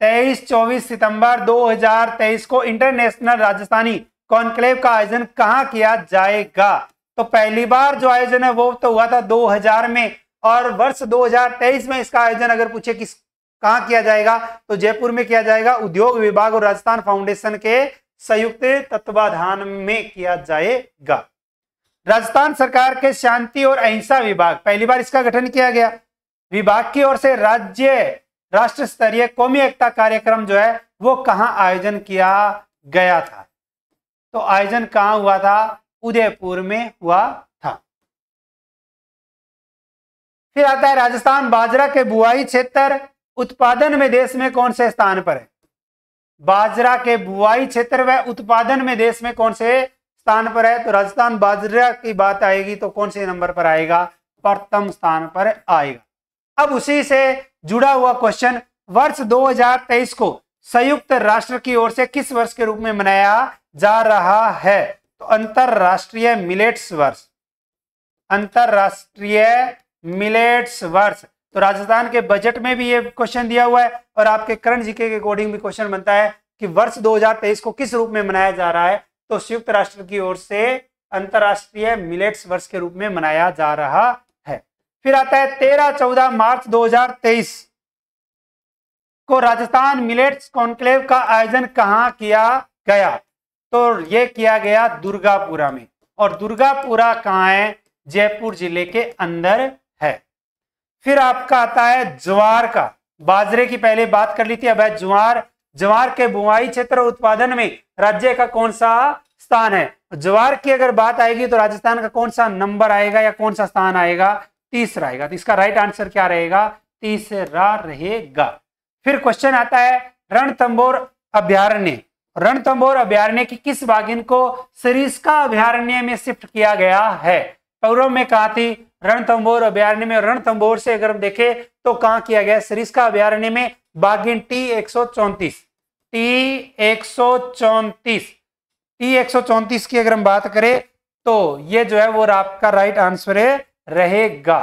तेईस चौबीस सितंबर 2023 को इंटरनेशनल राजस्थानी कॉन्क्लेव का आयोजन कहाँ किया जाएगा तो पहली बार जो आयोजन है वो तो हुआ था 2000 में और वर्ष 2023 में इसका आयोजन अगर पूछे किस कहाँ किया जाएगा तो जयपुर में किया जाएगा उद्योग विभाग और राजस्थान फाउंडेशन के संयुक्त तत्वाधान में किया जाएगा राजस्थान सरकार के शांति और अहिंसा विभाग पहली बार इसका गठन किया गया विभाग की ओर से राज्य राष्ट्र स्तरीय कौमी एकता कार्यक्रम जो है वो कहाँ आयोजन किया गया था तो आयोजन कहाँ हुआ था उदयपुर में हुआ था फिर आता है राजस्थान बाजरा के बुआई क्षेत्र उत्पादन में देश में कौन से स्थान पर है बाजरा के बुआई क्षेत्र व उत्पादन में देश में कौन से स्थान पर है तो राजस्थान बाजरा की बात आएगी तो कौन से नंबर पर आएगा प्रथम स्थान पर आएगा अब उसी से जुड़ा हुआ क्वेश्चन वर्ष 2023 को संयुक्त राष्ट्र की ओर से किस वर्ष के रूप में मनाया जा रहा है तो अंतरराष्ट्रीय मिलेट्स वर्ष अंतरराष्ट्रीय मिलेट्स वर्ष तो राजस्थान के बजट में भी ये क्वेश्चन दिया हुआ है और आपके करंट जीके के अकॉर्डिंग भी क्वेश्चन बनता है कि वर्ष 2023 को किस रूप में मनाया जा रहा है तो संयुक्त राष्ट्र की ओर से अंतरराष्ट्रीय मिलेट्स वर्ष के रूप में मनाया जा रहा फिर आता है तेरह चौदह मार्च 2023 को राजस्थान मिलेट्स कॉन्क्लेव का आयोजन कहाँ किया गया तो ये किया गया दुर्गापुरा में और दुर्गापुरा कहाँ है जयपुर जिले के अंदर है फिर आपका आता है ज्वार का बाजरे की पहले बात कर ली थी अब है ज्वार ज्वार के बुआई क्षेत्र उत्पादन में राज्य का कौन सा स्थान है ज्वार की अगर बात आएगी तो राजस्थान का कौन सा नंबर आएगा या कौन सा स्थान आएगा तीसरा आएगा तो इसका राइट आंसर क्या रहेगा तीसरा रहेगा फिर क्वेश्चन आता है रणतंबोर अभ्यारण्य रणतंबोर अभ्यारण्य की किस बागिन को सरिस्का अभ्यारण्य में शिफ्ट किया गया है पौरव में कहा थी रणतंबोर अभ्यारण्य में रणतंबोर से अगर हम देखें तो कहा किया गया सरिस्का अभ्यारण्य में बागिन टी एक टी एक टी एक की अगर हम बात करें तो ये जो है वो आपका राइट आंसर है रहेगा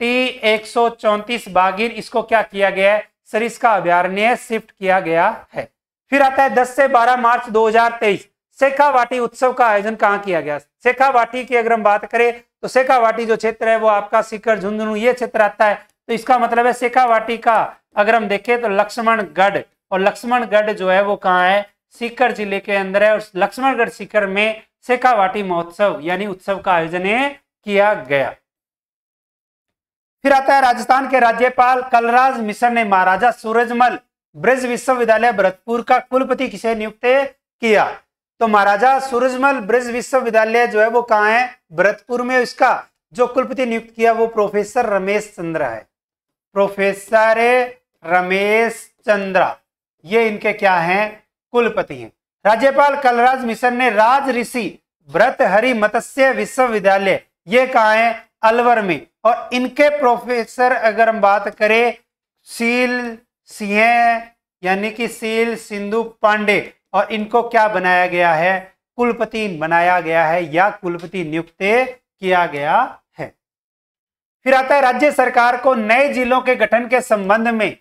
टी एक सौ चौतीस बागिर इसको क्या किया गया है सर इसका अभ्यारण्य शिफ्ट किया गया है फिर आता है 10 से 12 मार्च 2023 शेखावाटी उत्सव का आयोजन कहाँ किया गया शेखावाटी की अगर हम बात करें तो शेखावाटी जो क्षेत्र है वो आपका सीकर झुंझुनू ये क्षेत्र आता है तो इसका मतलब है शेखावाटी का अगर हम देखें तो लक्ष्मणगढ़ और लक्ष्मणगढ़ जो है वो कहाँ है सीकर जिले के अंदर है और लक्ष्मणगढ़ सीकर में शेखावाटी महोत्सव यानी उत्सव का आयोजन किया गया फिर आता है राजस्थान के राज्यपाल कलराज मिश्र ने महाराजा सूरजमल ब्रज विश्वविद्यालय भरतपुर का कुलपति किसे नियुक्त किया तो महाराजा सूरजमल ब्रज विश्वविद्यालय जो है वो कहाँ है भरतपुर में उसका जो कुलपति नियुक्त किया वो प्रोफेसर रमेश चंद्र है प्रोफेसर रमेश चंद्रा ये इनके क्या हैं कुलपति हैं राज्यपाल कलराज मिश्र ने राज ऋषि व्रत हरि मत्स्य विश्वविद्यालय ये कहा है अलवर में और इनके प्रोफेसर अगर हम बात करें सील सिंह यानी कि सील सिंधु पांडे और इनको क्या बनाया गया है कुलपति बनाया गया है या कुलपति नियुक्त किया गया है फिर आता है राज्य सरकार को नए जिलों के गठन के संबंध में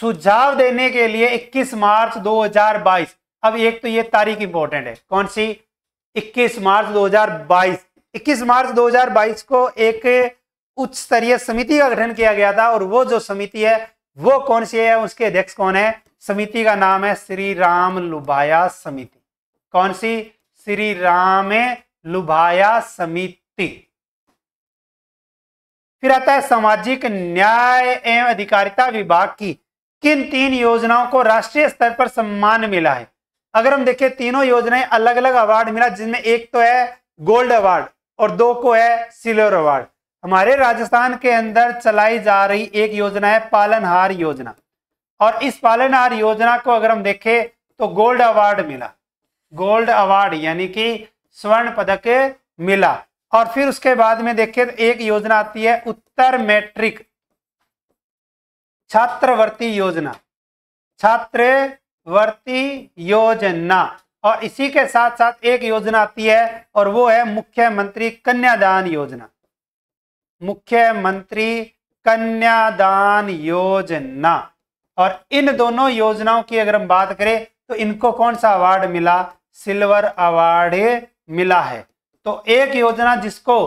सुझाव देने के लिए 21 मार्च 2022 अब एक तो ये तारीख इंपॉर्टेंट है कौन सी 21 मार्च 2022 21 मार्च 2022 को एक उच्च स्तरीय समिति का गठन किया गया था और वो जो समिति है वो कौन सी है उसके अध्यक्ष कौन है समिति का नाम है श्री राम लुभाया समिति कौन सी श्री राम लुभाया समिति फिर आता है सामाजिक न्याय एवं अधिकारिता विभाग की किन तीन योजनाओं को राष्ट्रीय स्तर पर सम्मान मिला है अगर हम देखें तीनों योजनाएं अलग अलग अवार्ड मिला जिनमें एक तो है गोल्ड अवार्ड और दो को है सिल्वर अवार्ड हमारे राजस्थान के अंदर चलाई जा रही एक योजना है पालनहार योजना और इस पालनहार योजना को अगर हम देखें तो गोल्ड अवार्ड मिला गोल्ड अवार्ड यानी कि स्वर्ण पदक मिला और फिर उसके बाद में देखें तो एक योजना आती है उत्तर मैट्रिक छात्रवर्ती योजना छात्रवर्ती योजना और इसी के साथ साथ एक योजना आती है और वो है मुख्यमंत्री कन्यादान योजना मुख्यमंत्री कन्यादान योजना और इन दोनों योजनाओं की अगर हम बात करें तो इनको कौन सा अवार्ड मिला सिल्वर अवार्ड मिला है तो एक योजना जिसको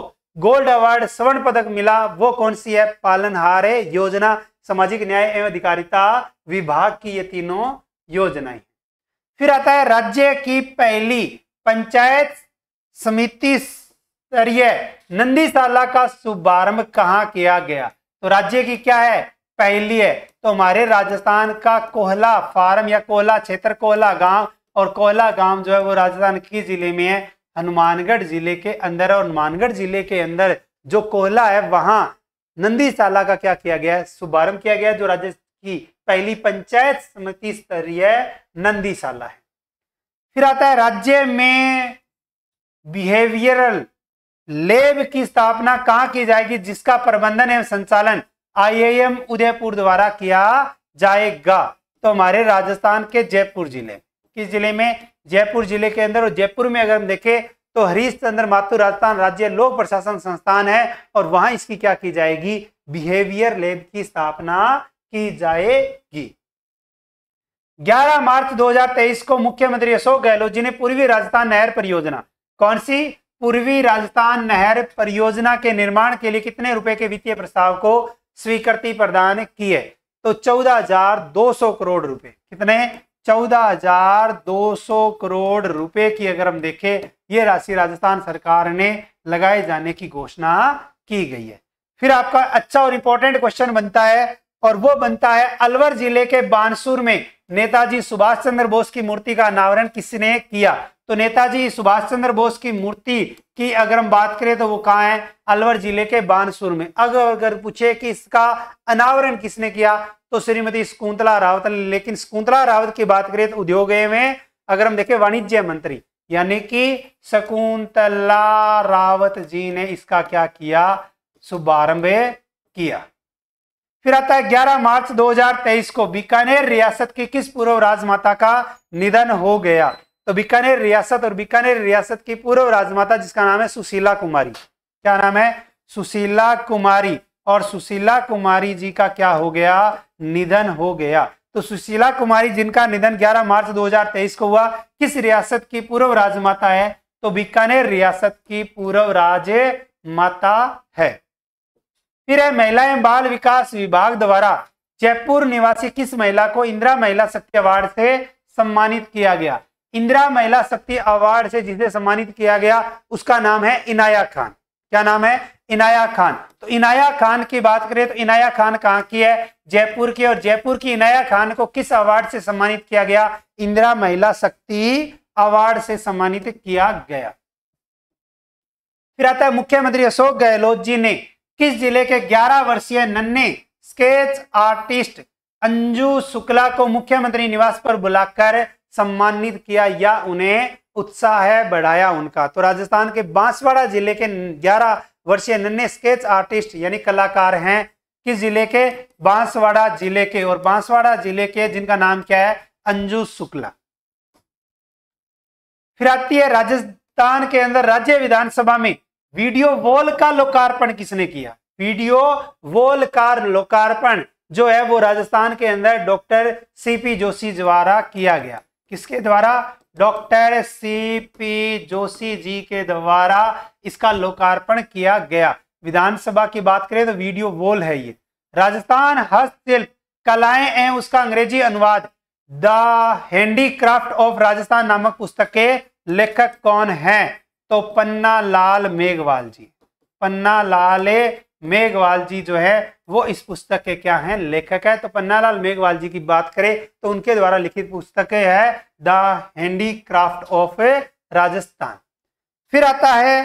गोल्ड अवार्ड स्वर्ण पदक मिला वो कौन सी है पालनहारे योजना सामाजिक न्याय एवं अधिकारिता विभाग की ये तीनों योजनाएं फिर आता है राज्य की पहली पंचायत समिति स्तरीय नंदीशाला का शुभारंभ कहाँ किया गया तो राज्य की क्या है पहली है तो हमारे राजस्थान का कोहला फार्म या कोहला क्षेत्र कोहला गांव और कोहला गांव जो है वो राजस्थान की जिले में है हनुमानगढ़ जिले के अंदर और हनुमानगढ़ जिले के अंदर जो कोहला है वहां नंदीशाला का क्या किया गया है शुभारंभ किया गया जो राज्य की पहली पंचायत समिति स्तरीय नंदीशाला है फिर आता है राज्य में बिहेवियरल लेब की स्थापना कहा की जाएगी जिसका प्रबंधन एवं संचालन आईएएम उदयपुर द्वारा किया जाएगा तो हमारे राजस्थान के जयपुर जिले किस जिले में जयपुर जिले के अंदर और जयपुर में अगर हम देखें तो हरीश चंद्र माथुर राजस्थान राज्य लोक प्रशासन संस्थान है और वहां इसकी क्या की जाएगी बिहेवियर लैब की स्थापना की जाएगी 11 मार्च 2023 को मुख्यमंत्री अशोक गहलोत जी ने पूर्वी राजस्थान नहर परियोजना कौन सी पूर्वी राजस्थान नहर परियोजना के निर्माण के लिए कितने रुपए के वित्तीय प्रस्ताव को स्वीकृति प्रदान किए तो 14,200 करोड़ रुपए कितने 14,200 करोड़ रुपए की अगर हम देखें ये राशि राजस्थान सरकार ने लगाए जाने की घोषणा की गई है फिर आपका अच्छा और इंपॉर्टेंट क्वेश्चन बनता है और वो बनता है अलवर जिले के बानसूर में नेताजी सुभाष चंद्र बोस की मूर्ति का अनावरण किसने किया तो नेताजी सुभाष चंद्र बोस की मूर्ति की अगर हम बात करें तो वो कहा है अलवर जिले के बानसूर में अगर अगर पूछे कि इसका अनावरण किसने किया तो श्रीमती शकुंतला रावत लेकिन शकुंतला रावत की बात करें तो उद्योग में अगर हम देखें वाणिज्य मंत्री यानी कि शकुंतला रावत जी ने इसका क्या किया शुभारंभ किया फिर आता है 11 मार्च 2023 को बीकानेर रियासत की किस पूर्व राजमाता का निधन हो गया तो बीकानेर रियासत और बीकानेर रियासत की पूर्व राजमाता जिसका नाम है सुशीला कुमारी क्या नाम है सुशीला कुमारी और सुशीला कुमारी जी का क्या हो गया निधन हो गया तो सुशीला कुमारी जिनका निधन 11 मार्च 2023 को हुआ किस रियासत की पूर्व राजमाता है तो बीकानेर रियासत की पूर्व राज माता है फिर है महिला एवं बाल विकास विभाग द्वारा जयपुर निवासी किस महिला को इंदिरा महिला शक्ति अवार्ड से सम्मानित किया गया इंदिरा महिला शक्ति अवार्ड से जिसे सम्मानित किया गया उसका नाम है इनाया खान क्या नाम है इनाया खान तो इनाया खान की बात करें तो इनाया खान कहाँ की है जयपुर की और जयपुर की इनाया खान को किस अवार्ड से सम्मानित किया गया इंदिरा महिला शक्ति अवार्ड से सम्मानित किया गया फिर आता है मुख्यमंत्री अशोक गहलोत जी ने किस जिले के 11 वर्षीय नन्हे स्केच आर्टिस्ट अंजू शुक्ला को मुख्यमंत्री निवास पर बुलाकर सम्मानित किया या उन्हें उत्साह है बढ़ाया उनका तो राजस्थान के बांसवाड़ा जिले के 11 वर्षीय नन्हे स्केच आर्टिस्ट यानी कलाकार हैं किस जिले के बांसवाड़ा जिले के और बांसवाड़ा जिले के जिनका नाम क्या है अंजू शुक्ला फिर आती है राजस्थान के अंदर राज्य विधानसभा में वीडियो वॉल का लोकार्पण किसने किया वीडियो वॉल का लोकार्पण जो है वो राजस्थान के अंदर डॉक्टर सीपी जोशी द्वारा किया गया किसके द्वारा डॉक्टर सीपी जोशी जी के द्वारा इसका लोकार्पण किया गया विधानसभा की बात करें तो वीडियो वॉल है ये राजस्थान हस्तशिल्प कलाएं हैं उसका अंग्रेजी अनुवाद द हैंडीक्राफ्ट ऑफ राजस्थान नामक पुस्तक के लेखक कौन है तो पन्ना लाल मेघवाल जी पन्ना लाल मेघवाल जी जो है वो इस पुस्तक के क्या हैं लेखक है तो पन्ना लाल मेघवाल जी की बात करें तो उनके द्वारा लिखित पुस्तक है the handicraft of Rajasthan फिर आता है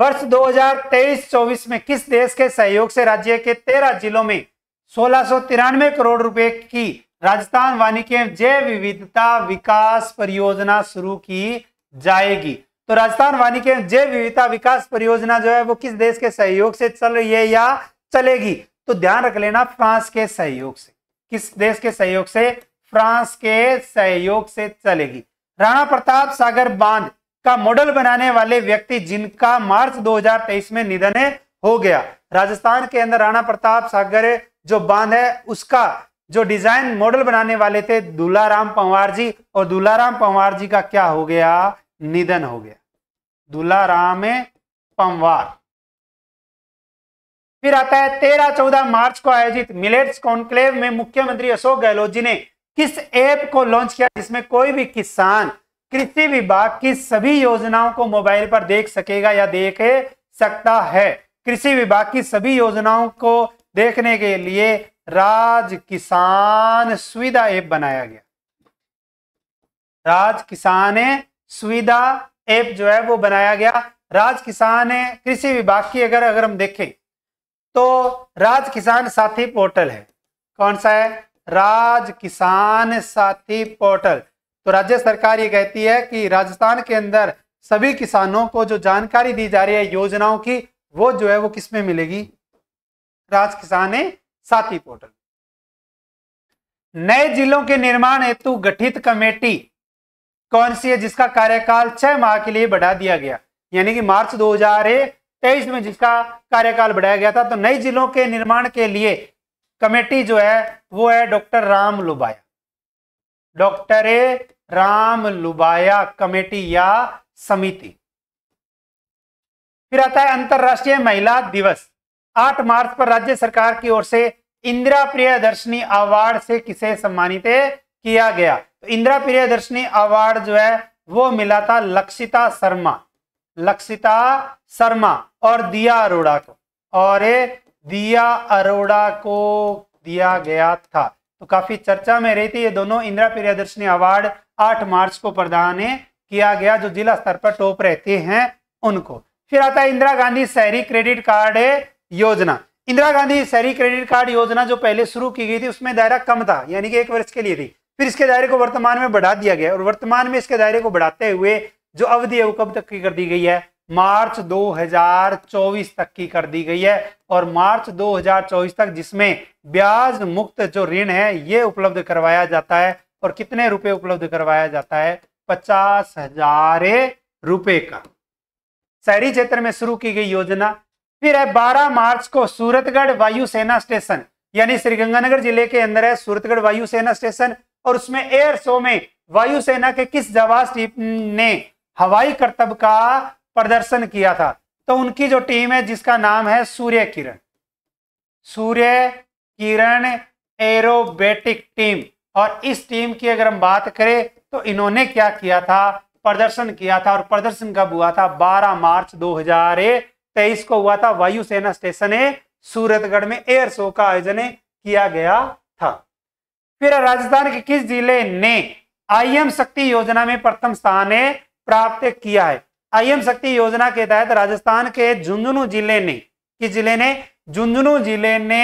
वर्ष 2023-24 में किस देश के सहयोग से राज्य के तेरह जिलों में सोलह करोड़ रुपए की राजस्थान वानिकी जैव विविधता विकास परियोजना शुरू की जाएगी तो राजस्थान वाणी के जैव विविधता विकास परियोजना जो है वो किस देश के सहयोग से चल रही है या चलेगी तो ध्यान रख लेना फ्रांस के सहयोग से किस देश के सहयोग से फ्रांस के सहयोग से चलेगी राणा प्रताप सागर बांध का मॉडल बनाने वाले व्यक्ति जिनका मार्च 2023 में निधन हो गया राजस्थान के अंदर राणा प्रताप सागर जो बांध है उसका जो डिजाइन मॉडल बनाने वाले थे दुलाराम पंवार जी और दुलाराम पंवार जी का क्या हो गया निधन हो गया दुलाराम पंवार फिर आता है तेरह चौदह मार्च को आयोजित मिलेट्स कॉन्क्लेव में मुख्यमंत्री अशोक गहलोत जी ने किस ऐप को लॉन्च किया जिसमें कोई भी किसान कृषि विभाग की सभी योजनाओं को मोबाइल पर देख सकेगा या देख सकता है कृषि विभाग की सभी योजनाओं को देखने के लिए राज किसान सुविधा ऐप बनाया गया राज किसान सुविधा ऐप जो है वो बनाया गया राज किसान है कृषि विभाग की अगर अगर हम देखें तो राज किसान साथी पोर्टल है कौन सा है राज किसान साथी पोर्टल तो राज्य सरकार ये कहती है कि राजस्थान के अंदर सभी किसानों को जो जानकारी दी जा रही है योजनाओं की वो जो है वो किसमें मिलेगी राज किसान साथी पोर्टल नए जिलों के निर्माण हेतु गठित कमेटी कौन सी है जिसका कार्यकाल छह माह के लिए बढ़ा दिया गया यानी कि मार्च दो में जिसका कार्यकाल बढ़ाया गया था तो नई जिलों के निर्माण के लिए कमेटी जो है वो है doctor Ram Lubhaya doctor Ram Lubhaya committee या समिति फिर आता है अंतरराष्ट्रीय महिला दिवस 8 मार्च पर राज्य सरकार की ओर से इंदिरा प्रिय दर्शनी अवार्ड से किसे सम्मानित किया गया इंदिरा प्रियदर्शनी अवार्ड जो है वो मिला था लक्षिता शर्मा लक्षिता शर्मा और दिया अरोड़ा को और ये दिया अरोड़ा को दिया गया था तो काफी चर्चा में रही थी ये दोनों इंदिरा प्रियदर्शनी अवार्ड 8 मार्च को प्रदान किया गया जो जिला स्तर पर टॉप रहते हैं उनको फिर आता है इंदिरा गांधी शहरी क्रेडिट कार्ड योजना इंदिरा गांधी शहरी क्रेडिट कार्ड योजना जो पहले शुरू की गई थी उसमें दायरा कम था यानी कि एक वर्ष के लिए थी फिर इसके दायरे को वर्तमान में बढ़ा दिया गया और वर्तमान में इसके दायरे को बढ़ाते हुए जो अवधि है वो कब तक की कर दी गई है मार्च 2024 तक की कर दी गई है और मार्च 2024 तक जिसमें ब्याज मुक्त जो ऋण है ये उपलब्ध करवाया जाता है और कितने रुपए उपलब्ध करवाया जाता है पचास हजार रुपए का शहरी क्षेत्र में शुरू की गई योजना फिर है 12 मार्च को सूरतगढ़ वायुसेना स्टेशन यानी श्रीगंगानगर जिले के अंदर है सूरतगढ़ वायुसेना स्टेशन और उसमें एयर शो में वायुसेना के किस जवाज टीम ने हवाई करतब का प्रदर्शन किया था तो उनकी जो टीम है जिसका नाम है सूर्य किरण सूर्य किरण एरोबेटिक टीम और इस टीम की अगर हम बात करें तो इन्होंने क्या किया था प्रदर्शन किया था और प्रदर्शन कब हुआ था 12 मार्च 2023 को हुआ था वायुसेना स्टेशन सूरतगढ़ में एयर शो का आयोजन किया गया फिर राजस्थान के किस जिले ने आईएम शक्ति योजना में प्रथम स्थान प्राप्त किया है आईएम शक्ति योजना के तहत राजस्थान के झुंझुनू जिले ने किस जिले ने झुंझुनू जिले ने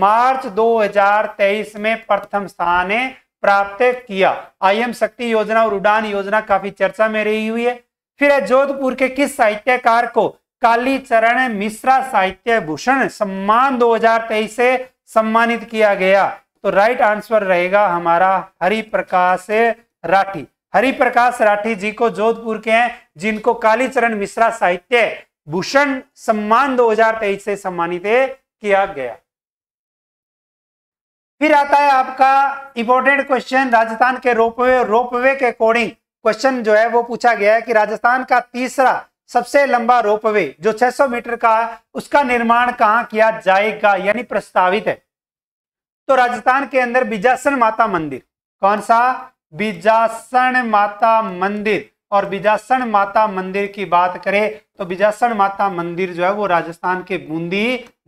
मार्च 2023 में प्रथम स्थान प्राप्त किया आईएम शक्ति योजना और उड़ान योजना काफी चर्चा में रही हुई है फिर जोधपुर के किस साहित्यकार को कालीचरण मिश्रा साहित्य भूषण सम्मान 2023 से सम्मानित किया गया तो राइट आंसर रहेगा हमारा हरिप्रकाश राठी हरिप्रकाश राठी जी को जोधपुर के हैं जिनको कालीचरण मिश्रा साहित्य भूषण सम्मान 2023 से सम्मानित किया गया फिर आता है आपका इंपॉर्टेंट क्वेश्चन राजस्थान के रोपवे रोपवे के अकॉर्डिंग क्वेश्चन जो है वो पूछा गया है कि राजस्थान का तीसरा सबसे लंबा रोपवे जो 600 मीटर का उसका निर्माण कहां किया जाएगा यानी प्रस्तावित है तो राजस्थान के अंदर बिजासन माता मंदिर कौन सा बिजासन माता मंदिर और बिजासन माता मंदिर की बात करें तो बिजासन माता मंदिर जो है वो राजस्थान के बूंदी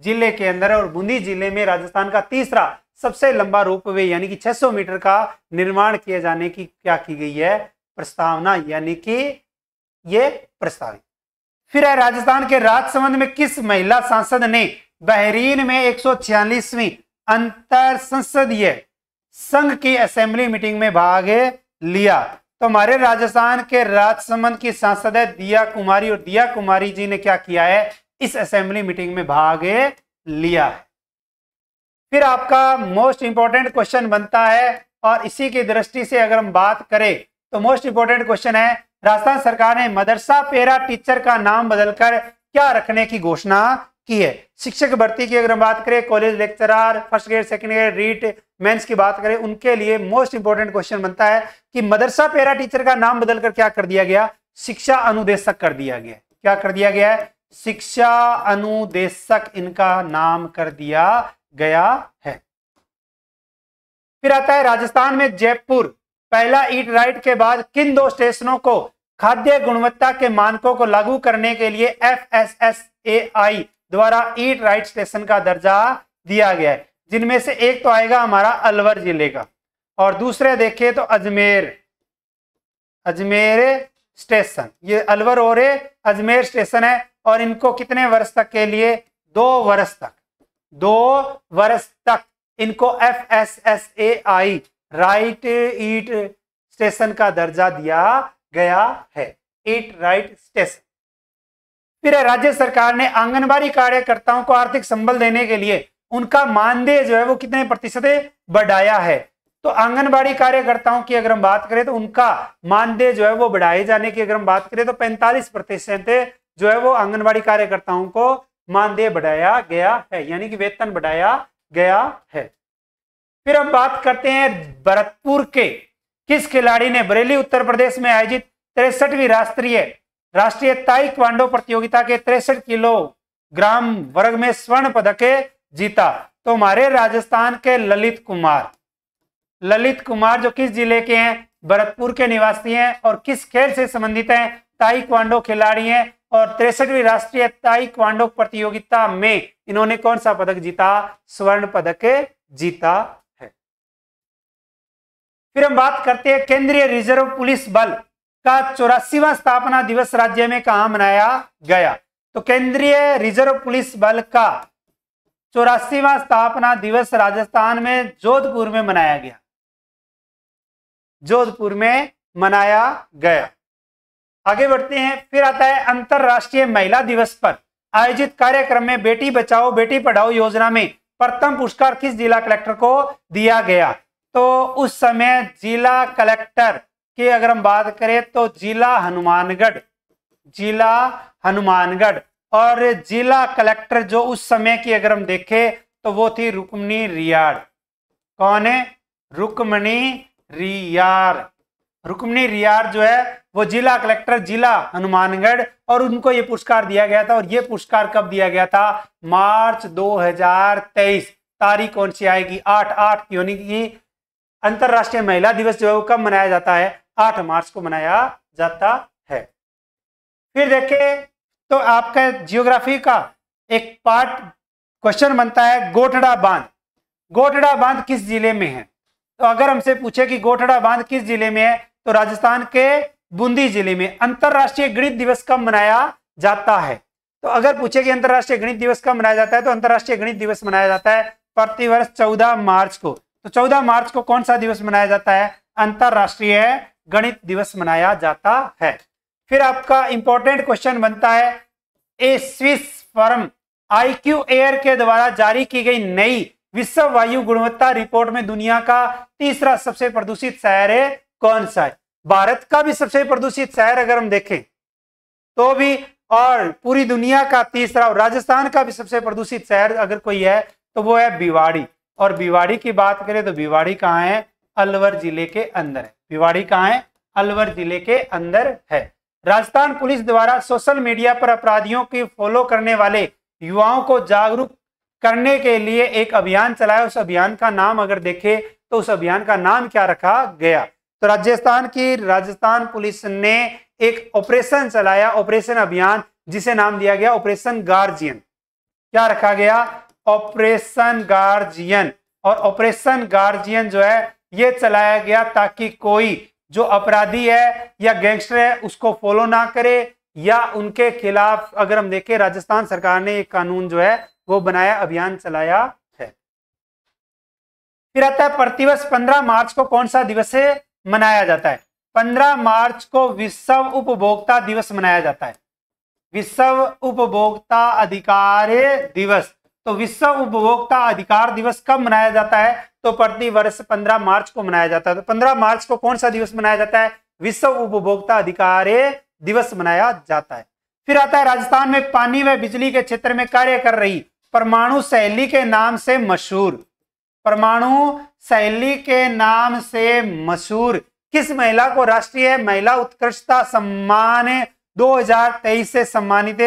जिले के अंदर है और बूंदी जिले में राजस्थान का तीसरा सबसे लंबा रूप वे यानी कि 600 मीटर का निर्माण किए जाने की क्या की गई है प्रस्तावना यानी कि ये प्रस्तावित फिर है राजस्थान के राजसमंद में किस महिला सांसद ने बहरीन में एक सौ अंतर संसदीय संघ की असेंबली मीटिंग में भाग लिया तो हमारे राजस्थान के राजसमंद की सांसद है दिया कुमारी और दिया कुमारी जी ने क्या किया है इस असेंबली मीटिंग में भाग लिया फिर आपका मोस्ट इंपॉर्टेंट क्वेश्चन बनता है और इसी की दृष्टि से अगर हम बात करें तो मोस्ट इंपॉर्टेंट क्वेश्चन है राजस्थान सरकार ने मदरसा पेरा टीचर का नाम बदलकर क्या रखने की घोषणा की है शिक्षक भर्ती की अगर हम बात करें college lecturer first grade second grade REET mains की बात करें उनके लिए मोस्ट इंपॉर्टेंट क्वेश्चन बनता है कि मदरसा पैरा टीचर का नाम बदलकर क्या कर दिया गया शिक्षा अनुदेशक कर दिया गया क्या कर दिया गया है शिक्षा अनुदेशक इनका नाम कर दिया गया है फिर आता है राजस्थान में जयपुर पहला ईट राइट के बाद किन दो स्टेशनों को खाद्य गुणवत्ता के मानकों को लागू करने के लिए F S S A I द्वारा ईट राइट स्टेशन का दर्जा दिया गया है जिनमें से एक तो आएगा हमारा अलवर जिले का और दूसरे देखे तो अजमेर अजमेर स्टेशन ये अलवर और अजमेर स्टेशन है और इनको कितने वर्ष तक के लिए दो वर्ष तक दो वर्ष तक इनको F S S A I right eat station का दर्जा दिया गया है ईट राइट स्टेशन फिर राज्य सरकार ने आंगनबाड़ी कार्यकर्ताओं को आर्थिक संबल देने के लिए उनका मानदेय जो है वो कितने प्रतिशत बढ़ाया है तो आंगनबाड़ी कार्यकर्ताओं की अगर हम बात करें तो उनका मानदेय जो है वो बढ़ाए जाने की अगर हम बात करें तो 45 प्रतिशत जो है वो आंगनबाड़ी कार्यकर्ताओं को मानदेय बढ़ाया गया है यानी कि वेतन बढ़ाया गया है फिर हम बात करते हैं भरतपुर के किस खिलाड़ी ने बरेली उत्तर प्रदेश में आयोजित तिरसठवीं राष्ट्रीय राष्ट्रीय ताई क्वांडो प्रतियोगिता के तिरसठ किलो ग्राम वर्ग में स्वर्ण पदक जीता तो हमारे राजस्थान के ललित कुमार ललित कुमार जो किस जिले के हैं भरतपुर के निवासी हैं और किस खेल से संबंधित हैं ताई क्वांडो खिलाड़ी हैं और तिरसठवीं राष्ट्रीय ताई क्वांडो प्रतियोगिता में इन्होंने कौन सा पदक जीता स्वर्ण पदक जीता है फिर हम बात करते हैं केंद्रीय रिजर्व पुलिस बल का चौरासीवा स्थापना दिवस राज्य में कहा मनाया गया तो केंद्रीय रिजर्व पुलिस बल का चौरासीवा स्थापना दिवस राजस्थान में जोधपुर में मनाया गया जोधपुर में मनाया गया आगे बढ़ते हैं फिर आता है अंतरराष्ट्रीय महिला दिवस पर आयोजित कार्यक्रम में बेटी बचाओ बेटी पढ़ाओ योजना में प्रथम पुरस्कार किस जिला कलेक्टर को दिया गया तो उस समय जिला कलेक्टर की अगर हम बात करें तो जिला हनुमानगढ़ जिला हनुमानगढ़ और जिला कलेक्टर जो उस समय की अगर हम देखें तो वो थी रुक्मणी रियाड़ कौन है रुक्मणी रियार रुक्मणी रियार जो है वो जिला कलेक्टर जिला हनुमानगढ़ और उनको ये पुरस्कार दिया गया था और ये पुरस्कार कब दिया गया था मार्च 2023 तारीख कौन सी आएगी आठ आठ यानी कि अंतर्राष्ट्रीय महिला दिवस जो है वो कब मनाया जाता है आठ मार्च को मनाया जाता है फिर देखे तो आपका जियोग्राफी का एक पार्ट क्वेश्चन बनता है गोटड़ा बांध गोटड़ा बांध किस जिले में है तो अगर हमसे पूछे कि गोटड़ा बांध किस जिले में है तो राजस्थान के बूंदी जिले में अंतरराष्ट्रीय गणित दिवस कब मनाया जाता है तो अगर पूछे कि अंतर्राष्ट्रीय गणित दिवस कब मनाया जाता है तो अंतर्राष्ट्रीय गणित दिवस मनाया जाता है प्रतिवर्ष चौदह मार्च को तो चौदह मार्च को कौन सा दिवस मनाया जाता है अंतर्राष्ट्रीय गणित दिवस मनाया जाता है फिर आपका इंपॉर्टेंट क्वेश्चन बनता है a Swiss firm IQ Air के द्वारा जारी की गई नई विश्व वायु गुणवत्ता रिपोर्ट में दुनिया का तीसरा सबसे प्रदूषित शहर है कौन सा है भारत का भी सबसे प्रदूषित शहर अगर हम देखें तो भी और पूरी दुनिया का तीसरा और राजस्थान का भी सबसे प्रदूषित शहर अगर कोई है तो वो है भिवाड़ी और भिवाड़ी की बात करें तो भिवाड़ी कहाँ है अलवर जिले के अंदर है भिवाड़ी कहाँ है अलवर जिले के अंदर है राजस्थान पुलिस द्वारा सोशल मीडिया पर अपराधियों की फॉलो करने वाले युवाओं को जागरूक करने के लिए एक अभियान चलाया उस अभियान का नाम अगर देखे तो उस अभियान का नाम क्या रखा गया तो राजस्थान की राजस्थान पुलिस ने एक ऑपरेशन चलाया ऑपरेशन अभियान जिसे नाम दिया गया ऑपरेशन गार्जियन क्या रखा गया ऑपरेशन गार्जियन और ऑपरेशन गार्जियन जो है ये चलाया गया ताकि कोई जो अपराधी है या गैंगस्टर है उसको फॉलो ना करे या उनके खिलाफ अगर हम देखें राजस्थान सरकार ने एक कानून जो है वो बनाया अभियान चलाया है फिर आता है प्रतिवर्ष 15 मार्च को कौन सा दिवस मनाया जाता है 15 मार्च को विश्व उपभोक्ता दिवस मनाया जाता है विश्व उपभोक्ता अधिकार दिवस तो विश्व उपभोक्ता अधिकार दिवस कब मनाया जाता है तो प्रति वर्ष 15 मार्च को मनाया जाता है तो 15 मार्च को कौन सा दिवस मनाया जाता है विश्व उपभोक्ता अधिकार दिवस मनाया जाता है फिर आता है राजस्थान में पानी व बिजली के क्षेत्र में कार्य कर रही परमाणु शैली के नाम से मशहूर परमाणु शैली के नाम से मशहूर किस महिला को राष्ट्रीय महिला उत्कृष्टता सम्मान 2023 से सम्मानित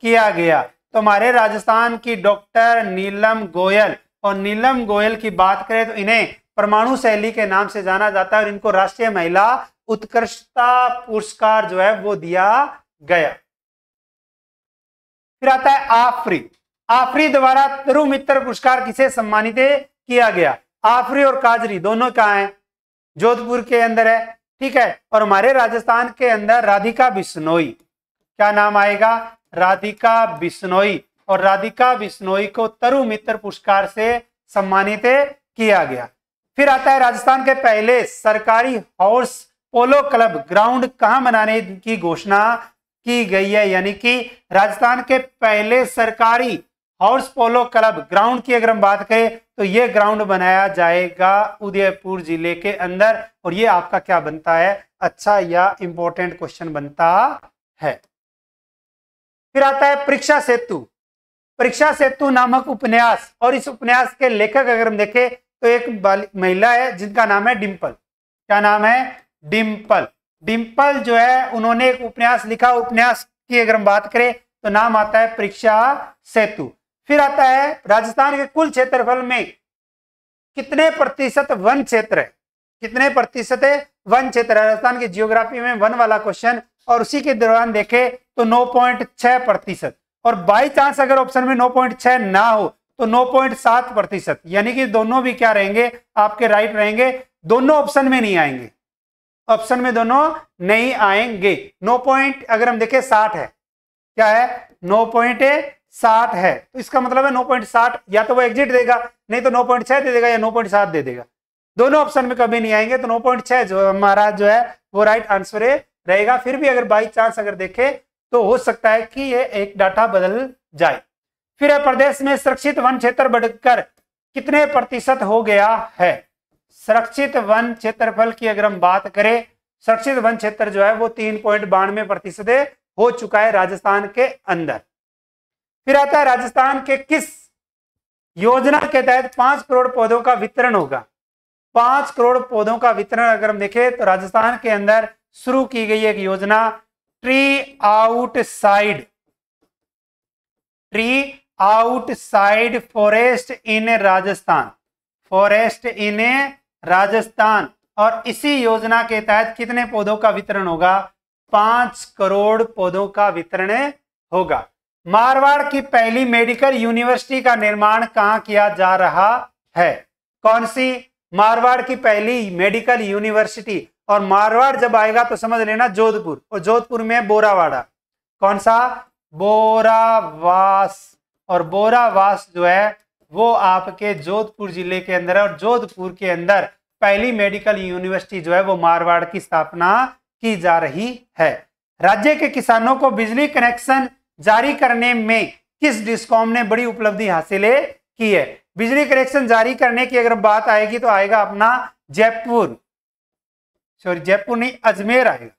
किया गया तो हमारे राजस्थान की डॉक्टर नीलम गोयल और नीलम गोयल की बात करें तो इन्हें परमाणु शैली के नाम से जाना जाता है और इनको राष्ट्रीय महिला उत्कृष्टता पुरस्कार जो है वो दिया गया फिर आता है आफरी आफरी द्वारा तरु मित्र पुरस्कार किसे सम्मानित किया गया आफरी और काजरी दोनों कहा है जोधपुर के अंदर है ठीक है और हमारे राजस्थान के अंदर राधिका बिश्नोई क्या नाम आएगा राधिका बिश्नोई और राधिका बिश्नोई को तरु मित्र पुरस्कार से सम्मानित किया गया फिर आता है राजस्थान के पहले सरकारी हॉर्स पोलो क्लब ग्राउंड कहा बनाने की घोषणा की गई है यानी कि राजस्थान के पहले सरकारी हॉर्स पोलो क्लब ग्राउंड की अगर हम बात करें तो ये ग्राउंड बनाया जाएगा उदयपुर जिले के अंदर और ये आपका क्या बनता है अच्छा या इंपॉर्टेंट क्वेश्चन बनता है फिर आता है परीक्षा सेतु परीक्षा सेतु नामक उपन्यास और इस उपन्यास के लेखक अगर हम देखें तो एक महिला है जिनका नाम है डिम्पल क्या नाम है डिम्पल डिम्पल जो है उन्होंने एक उपन्यास लिखा उपन्यास की अगर हम बात करें तो नाम आता है परीक्षा सेतु फिर आता है राजस्थान के कुल क्षेत्रफल में कितने प्रतिशत वन क्षेत्र है कितने प्रतिशत है वन क्षेत्र राजस्थान की जियोग्राफी में वन वाला क्वेश्चन और उसी के दौरान देखे तो नौ पॉइंट छह प्रतिशत और बाई चांस अगर ऑप्शन में पॉइंट छह ना हो तो पॉइंट सात प्रतिशत यानी कि दोनों भी क्या रहेंगे आपके राइट रहेंगे दोनों ऑप्शन में नहीं आएंगे ऑप्शन में दोनों नहीं आएंगे नो पॉइंट अगर हम देखें साठ है क्या है नो पॉइंट साठ है तो इसका मतलब है पॉइंट साठ या तो वो एग्जिट देगा नहीं तो पॉइंट छह दे देगा या पॉइंट सात दे देगा दोनों ऑप्शन में कभी नहीं आएंगे तो छह जो हमारा जो है वो राइट आंसर है रहेगा फिर भी अगर बाई चांस अगर देखे तो हो सकता है कि ये एक डाटा बदल जाए फिर प्रदेश में सुरक्षित वन क्षेत्र बढ़कर कितने प्रतिशत हो गया है सुरक्षित वन क्षेत्रफल की अगर हम बात करें सुरक्षित वन क्षेत्र जो है वो तीन पॉइंट बानवे प्रतिशत हो चुका है राजस्थान के अंदर फिर आता है राजस्थान के किस योजना के तहत पांच करोड़ पौधों का वितरण होगा पांच करोड़ पौधों का वितरण अगर हम देखें तो राजस्थान के अंदर शुरू की गई एक योजना tree outside tree outside forest in Rajasthan forest in Rajasthan और इसी योजना के तहत कितने पौधों का वितरण होगा पांच करोड़ पौधों का वितरण होगा मारवाड़ की पहली मेडिकल यूनिवर्सिटी का निर्माण कहां किया जा रहा है कौन सी मारवाड़ की पहली मेडिकल यूनिवर्सिटी और मारवाड़ जब आएगा तो समझ लेना जोधपुर और जोधपुर में बोरावाड़ा कौन सा बोरावास और बोरावास जो है वो आपके जोधपुर जिले के अंदर है और जोधपुर के अंदर पहली मेडिकल यूनिवर्सिटी जो है वो मारवाड़ की स्थापना की जा रही है राज्य के किसानों को बिजली कनेक्शन जारी करने में किस डिस्कॉम ने बड़ी उपलब्धि हासिल की है बिजली कनेक्शन जारी करने की अगर बात आएगी तो आएगा अपना जयपुर सॉरी जयपुर नहीं अजमेर आएगा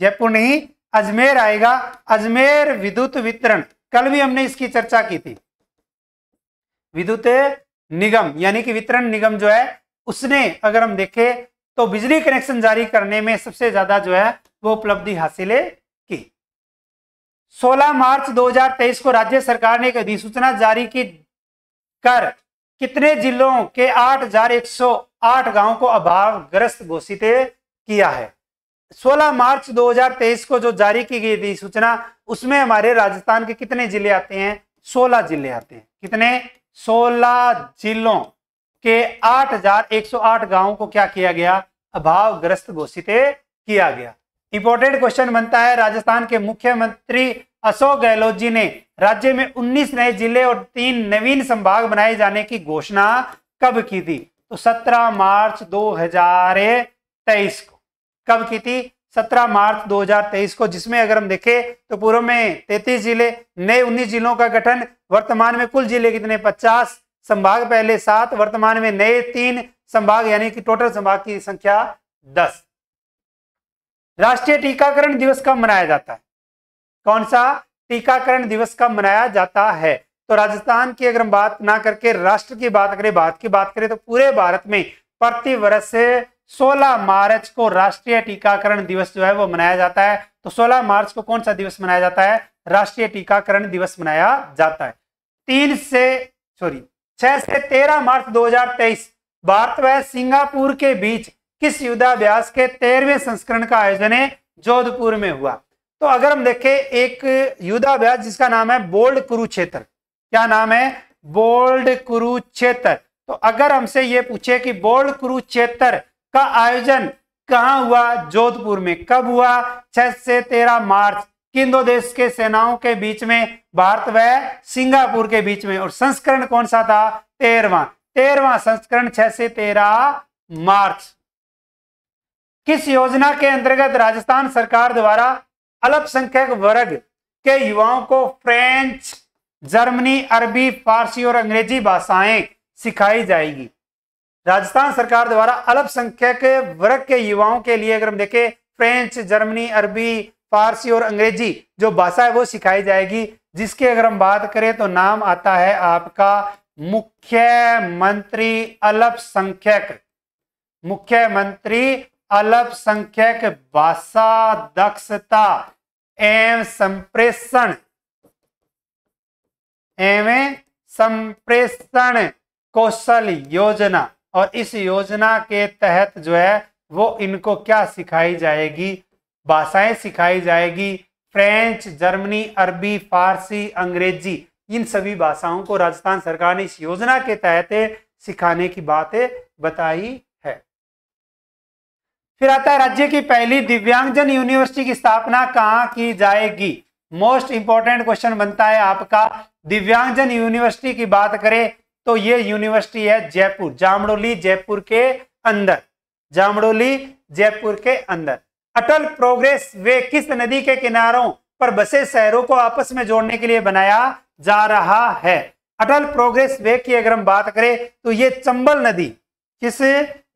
जयपुर नहीं अजमेर आएगा अजमेर विद्युत वितरण कल भी हमने इसकी चर्चा की थी विद्युत निगम यानी कि वितरण निगम जो है उसने अगर हम देखें तो बिजली कनेक्शन जारी करने में सबसे ज्यादा जो है वो उपलब्धि हासिल की 16 मार्च 2023 को राज्य सरकार ने एक अधिसूचना जारी की कर कितने जिलों के आठ आठ गांव को अभावग्रस्त घोषित किया है 16 मार्च 2023 को जो जारी की गई थी सूचना उसमें हमारे राजस्थान के कितने जिले आते हैं 16 जिले आते हैं कितने 16 जिलों के 8,108 गांवों को क्या किया गया अभावग्रस्त घोषित किया गया इंपॉर्टेंट क्वेश्चन बनता है राजस्थान के मुख्यमंत्री अशोक गहलोत जी ने राज्य में 19 नए जिले और तीन नवीन संभाग बनाए जाने की घोषणा कब की थी तो 17 मार्च 2023 कब की थी 17 मार्च 2023 को जिसमें अगर हम देखें तो पूर्व में 33 जिले नए 19 जिलों का गठन वर्तमान में कुल जिले कितने 50 संभाग पहले सात वर्तमान में नए तीन संभाग यानी कि टोटल संभाग की संख्या 10 राष्ट्रीय टीकाकरण दिवस कब मनाया जाता है कौन सा टीकाकरण दिवस कब मनाया जाता है तो राजस्थान की अगर हम बात ना करके राष्ट्र की बात करें भारत की बात करें तो पूरे भारत में प्रति वर्ष 16 मार्च को राष्ट्रीय टीकाकरण दिवस जो है वो मनाया जाता है तो 16 मार्च को कौन सा दिवस मनाया जाता है राष्ट्रीय टीकाकरण दिवस मनाया जाता है तीन से सॉरी छह से तेरह मार्च 2023 भारत व सिंगापुर के बीच किस युद्धाभ्यास के तेरहवें संस्करण का आयोजन है जोधपुर में हुआ तो अगर हम देखें एक युद्धाभ्यास जिसका नाम है बोल्ड कुरुक्षेत्र क्या नाम है बोल्ड कुरुक्षेत्र तो अगर हमसे ये पूछे कि बोल्ड कुरुक्षेत्र का आयोजन कहाँ हुआ जोधपुर में कब हुआ छह से तेरह मार्च किन दो देश के सेनाओं के बीच में भारत व सिंगापुर के बीच में और संस्करण कौन सा था तेरवा तेरवा संस्करण छह से तेरह मार्च किस योजना के अंतर्गत राजस्थान सरकार द्वारा अल्पसंख्यक वर्ग के युवाओं को फ्रेंच जर्मनी अरबी फारसी और अंग्रेजी भाषाएं सिखाई जाएगी राजस्थान सरकार द्वारा अल्पसंख्यक वर्ग के युवाओं के लिए अगर हम देखें फ्रेंच जर्मनी अरबी फारसी और अंग्रेजी जो भाषा है वो सिखाई जाएगी जिसकी अगर हम बात करें तो नाम आता है आपका मुख्यमंत्री अल्पसंख्यक मुख्यमंत्री अल्पसंख्यक भाषा दक्षता एवं संप्रेषण एवं संप्रेषण कौशल योजना और इस योजना के तहत जो है वो इनको क्या सिखाई जाएगी भाषाएं सिखाई जाएगी फ्रेंच जर्मनी अरबी फारसी अंग्रेजी इन सभी भाषाओं को राजस्थान सरकार ने इस योजना के तहत सिखाने की बातें बताई है फिर आता है राज्य की पहली दिव्यांगजन यूनिवर्सिटी की स्थापना कहाँ की जाएगी मोस्ट इंपॉर्टेंट क्वेश्चन बनता है आपका दिव्यांगजन यूनिवर्सिटी की बात करें तो ये यूनिवर्सिटी है जयपुर जामड़ोली जयपुर के अंदर जामड़ोली जयपुर के अंदर अटल प्रोग्रेस वे किस नदी के किनारों पर बसे शहरों को आपस में जोड़ने के लिए बनाया जा रहा है अटल प्रोग्रेस वे की अगर हम बात करें तो ये चंबल नदी किस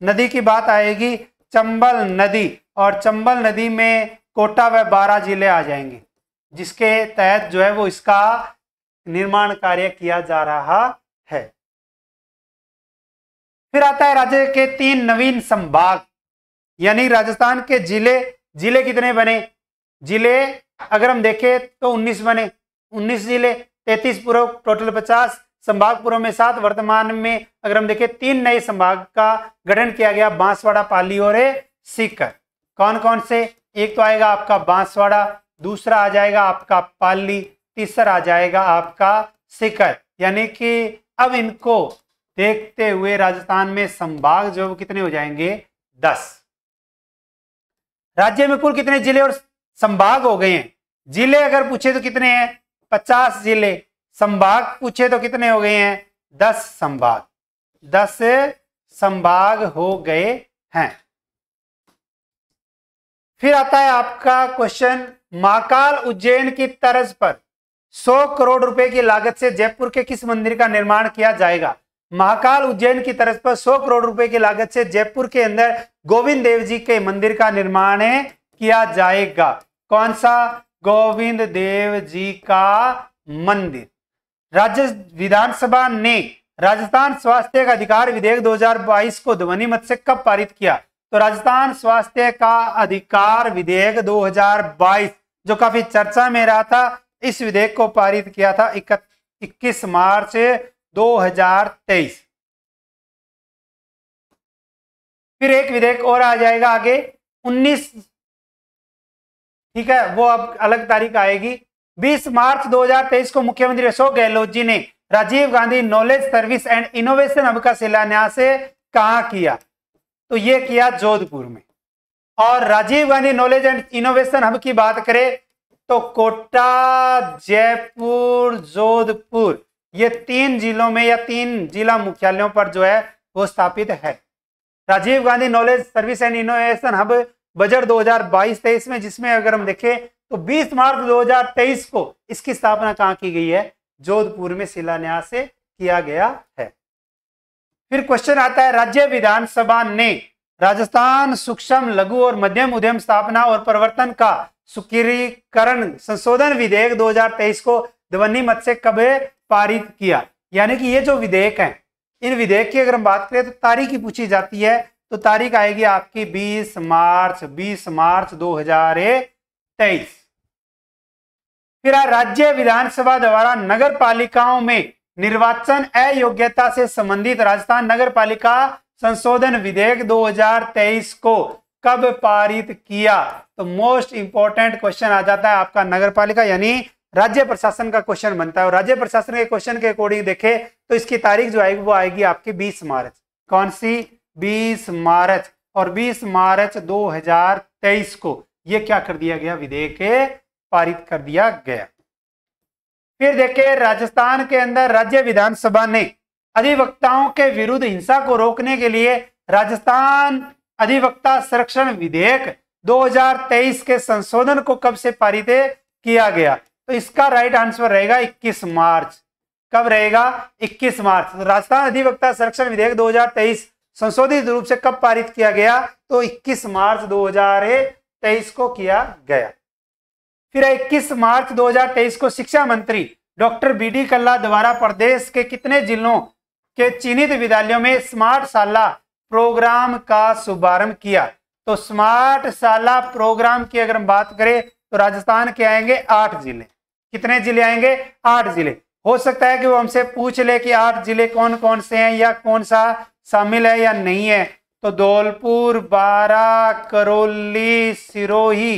नदी की बात आएगी चंबल नदी और चंबल नदी में कोटा व बारह जिले आ जाएंगे जिसके तहत जो है वो इसका निर्माण कार्य किया जा रहा है फिर आता है राज्य के तीन नवीन संभाग यानी राजस्थान के जिले जिले कितने बने जिले अगर हम देखें तो 19 बने 19 जिले 33 पूर्व टोटल 50 संभाग पूर्व में सात वर्तमान में अगर हम देखें तीन नए संभाग का गठन किया गया बांसवाड़ा पाली और सीकर कौन कौन से एक तो आएगा आपका बांसवाड़ा दूसरा आ जाएगा आपका पाली तीसरा आ जाएगा आपका सिकर यानी कि अब इनको देखते हुए राजस्थान में संभाग जो कितने हो जाएंगे दस राज्य में कुल कितने जिले और संभाग हो गए हैं जिले अगर पूछे तो कितने हैं पचास जिले संभाग पूछे तो कितने हो गए हैं दस संभाग दस संभाग हो गए हैं फिर आता है आपका क्वेश्चन महाकाल उज्जैन की तर्ज पर 100 करोड़ रुपए की लागत से जयपुर के किस मंदिर का निर्माण किया जाएगा महाकाल उज्जैन की तरफ पर 100 करोड़ रुपए की लागत से जयपुर के अंदर गोविंद देव जी के मंदिर का निर्माण किया जाएगा कौन सा गोविंद देव जी का मंदिर राज्य विधानसभा ने राजस्थान स्वास्थ्य का अधिकार विधेयक 2022 को ध्वनि मत से कब पारित किया तो राजस्थान स्वास्थ्य का अधिकार विधेयक 2022 जो काफी चर्चा में रहा था इस विधेयक को पारित किया था इक्कीस मार्च 2023 फिर एक विधेयक और आ जाएगा आगे 19 ठीक है वो अब अलग तारीख आएगी 20 मार्च 2023 को मुख्यमंत्री अशोक गहलोत जी ने Rajiv Gandhi knowledge service and innovation hub का शिलान्यास कहा किया तो ये किया जोधपुर में और Rajiv Gandhi knowledge and innovation hub की बात करें तो कोटा जयपुर जोधपुर ये तीन जिलों में या तीन जिला मुख्यालयों पर जो है वो स्थापित है Rajiv Gandhi knowledge service and innovation hub budget 2022-23 में जिसमें अगर हम देखें तो 20 मार्च 2023 को इसकी स्थापना कहाँ की गई है जोधपुर में शिलान्यास से किया गया है फिर क्वेश्चन आता है राज्य विधानसभा ने राजस्थान सूक्ष्म लघु और मध्यम उद्यम स्थापना और प्रवर्तन का सुकीकरण संशोधन विधेयक 2023 को ध्वनि मत से कब पारित किया यानी कि ये जो विधेयक है इन विधेयक की अगर हम बात करें तो तारीख ही पूछी जाती है तो तारीख आएगी आपकी 20 मार्च 20 मार्च 2023 फिर राज्य विधानसभा द्वारा नगर पालिकाओं में निर्वाचन अयोग्यता से संबंधित राजस्थान नगर पालिका संशोधन विधेयक 2023 को कब पारित किया तो मोस्ट इंपॉर्टेंट क्वेश्चन आ जाता है आपका नगर पालिका यानी राज्य प्रशासन का क्वेश्चन बनता है और राज्य प्रशासन के क्वेश्चन के अकॉर्डिंग देखे तो इसकी तारीख जो आएगी वो आएगी आपकी बीस मार्च कौन सी बीस मार्च और 20 मार्च 2023 को यह क्या कर दिया गया विधेयक पारित कर दिया गया फिर देखे राजस्थान के अंदर राज्य विधानसभा ने अधिवक्ताओं के विरुद्ध हिंसा को रोकने के लिए राजस्थान अधिवक्ता संरक्षण विधेयक 2023 के संशोधन को कब से पारित किया गया तो इसका राइट आंसर रहेगा 21 मार्च कब रहेगा 21 मार्च तो राजस्थान अधिवक्ता संरक्षण विधेयक 2023 संशोधित रूप से कब पारित किया गया तो 21 मार्च 2023 को किया गया फिर 21 मार्च 2023 को शिक्षा मंत्री डॉक्टर बी डी कल्ला द्वारा प्रदेश के कितने जिलों के चिन्हित विद्यालयों में स्मार्ट शाला प्रोग्राम का शुभारंभ किया तो स्मार्ट शाला प्रोग्राम की अगर हम बात करें तो राजस्थान के आएंगे आठ जिले कितने जिले आएंगे आठ जिले हो सकता है कि वो हमसे पूछ ले कि आठ जिले कौन कौन से हैं या कौन सा शामिल है या नहीं है तो धौलपुर बारा करौली सिरोही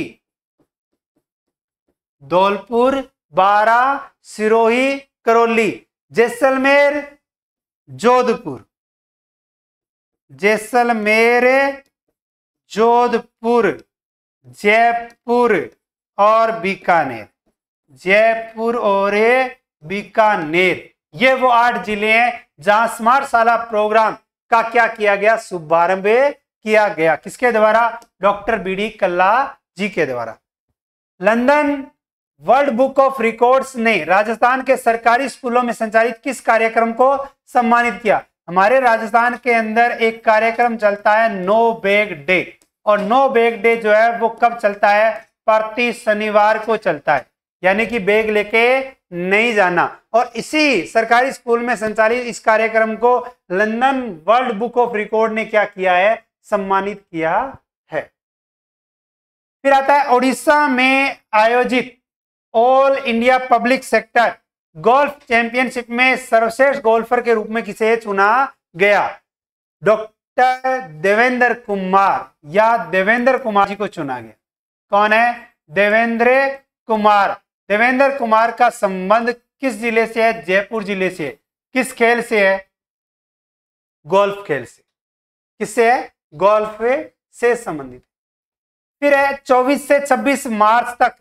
धौलपुर बारा सिरोही करौली जैसलमेर जोधपुर जैसलमेर जोधपुर जयपुर और बीकानेर जयपुर और बीकानेर ये वो आठ जिले हैं जहां स्मार्ट शाला प्रोग्राम का क्या किया गया शुभारंभ किया गया किसके द्वारा doctor B D Kalla ji के द्वारा London World Book of Records ने राजस्थान के सरकारी स्कूलों में संचालित किस कार्यक्रम को सम्मानित किया हमारे राजस्थान के अंदर एक कार्यक्रम चलता है नो बैग डे और नो बैग डे जो है वो कब चलता है प्रति शनिवार को चलता है यानी कि बैग लेके नहीं जाना और इसी सरकारी स्कूल में संचालित इस कार्यक्रम को London World Book of Record ने क्या किया है सम्मानित किया है फिर आता है ओडिशा में आयोजित all India public sector golf championship में सर्वश्रेष्ठ गोल्फर के रूप में किसे चुना गया डॉक्टर देवेंद्र कुमार या देवेंद्र कुमार जी को चुना गया कौन है देवेंद्र कुमार देवेंद्र कुमार का संबंध किस जिले से है जयपुर जिले से किस खेल से है गोल्फ खेल से किससे है गोल्फ से संबंधित फिर है 24 से 26 मार्च तक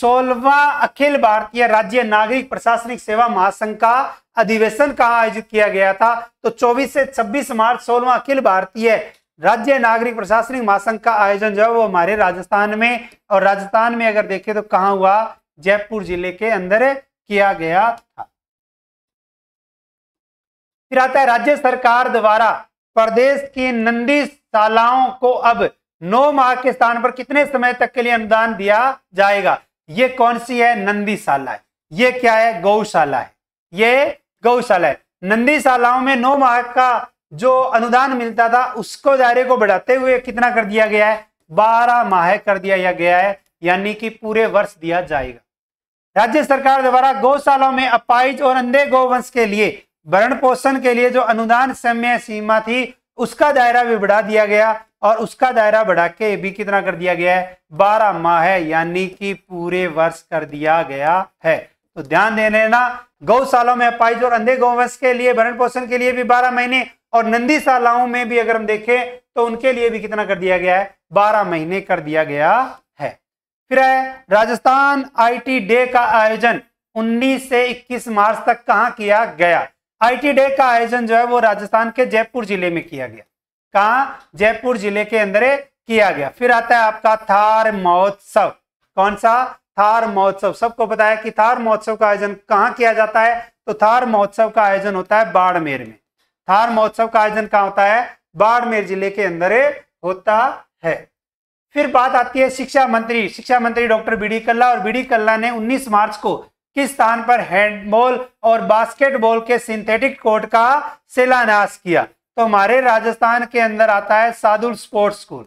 सोलवा अखिल भारतीय राज्य नागरिक प्रशासनिक सेवा महासंघ का अधिवेशन कहा आयोजित किया गया था तो 24 से 26 मार्च सोलवा अखिल भारतीय राज्य नागरिक प्रशासनिक महासंघ का आयोजन जो है वो हमारे राजस्थान में और राजस्थान में अगर देखें तो कहा हुआ जयपुर जिले के अंदर किया गया था फिर आता है राज्य सरकार द्वारा प्रदेश की नंदी शालाओं को अब नौ माह के स्थान पर कितने समय तक के लिए अनुदान दिया जाएगा ये कौन सी है नंदीशाला है ये क्या है गौशाला है ये गौशाला है नंदीशालाओं में नौ माह का जो अनुदान मिलता था उसको दायरे को बढ़ाते हुए कितना कर दिया गया है बारह माह कर दिया गया है यानी कि पूरे वर्ष दिया जाएगा राज्य सरकार द्वारा गौशालाओं में अपाइज और अंधे गौवंश के लिए भरण पोषण के लिए जो अनुदान समय सीमा थी उसका दायरा भी बढ़ा दिया गया और उसका दायरा बढ़ा के भी कितना कर दिया गया है बारह माह है यानी कि पूरे वर्ष कर दिया गया है तो ध्यान दे लेना गौशालाओं में अपाइज और अंधे गौवंश के लिए भरण पोषण के लिए भी बारह महीने और नंदीशालाओं में भी अगर हम देखें तो उनके लिए भी कितना कर दिया गया है बारह महीने कर दिया गया फिर है राजस्थान आईटी डे का आयोजन 19 से 21 मार्च तक कहाँ किया गया आईटी डे का आयोजन जो है वो राजस्थान के जयपुर जिले में किया गया कहा जयपुर जिले के अंदर किया गया फिर आता है आपका थार महोत्सव कौन सा थार महोत्सव सबको बताया कि थार महोत्सव का आयोजन कहाँ किया जाता है तो थार महोत्सव का आयोजन होता है बाड़मेर में थार महोत्सव का आयोजन कहाँ होता है बाड़मेर जिले के अंदर होता है फिर बात आती है शिक्षा मंत्री शिक्षा मंत्री डॉक्टर बी डी कल्ला और बी डी कल्ला ने 19 मार्च को किस स्थान पर हैंडबॉल और बास्केटबॉल के सिंथेटिक कोर्ट का शिलान्यास किया तो हमारे राजस्थान के अंदर आता है सादुल स्पोर्ट्स स्कूल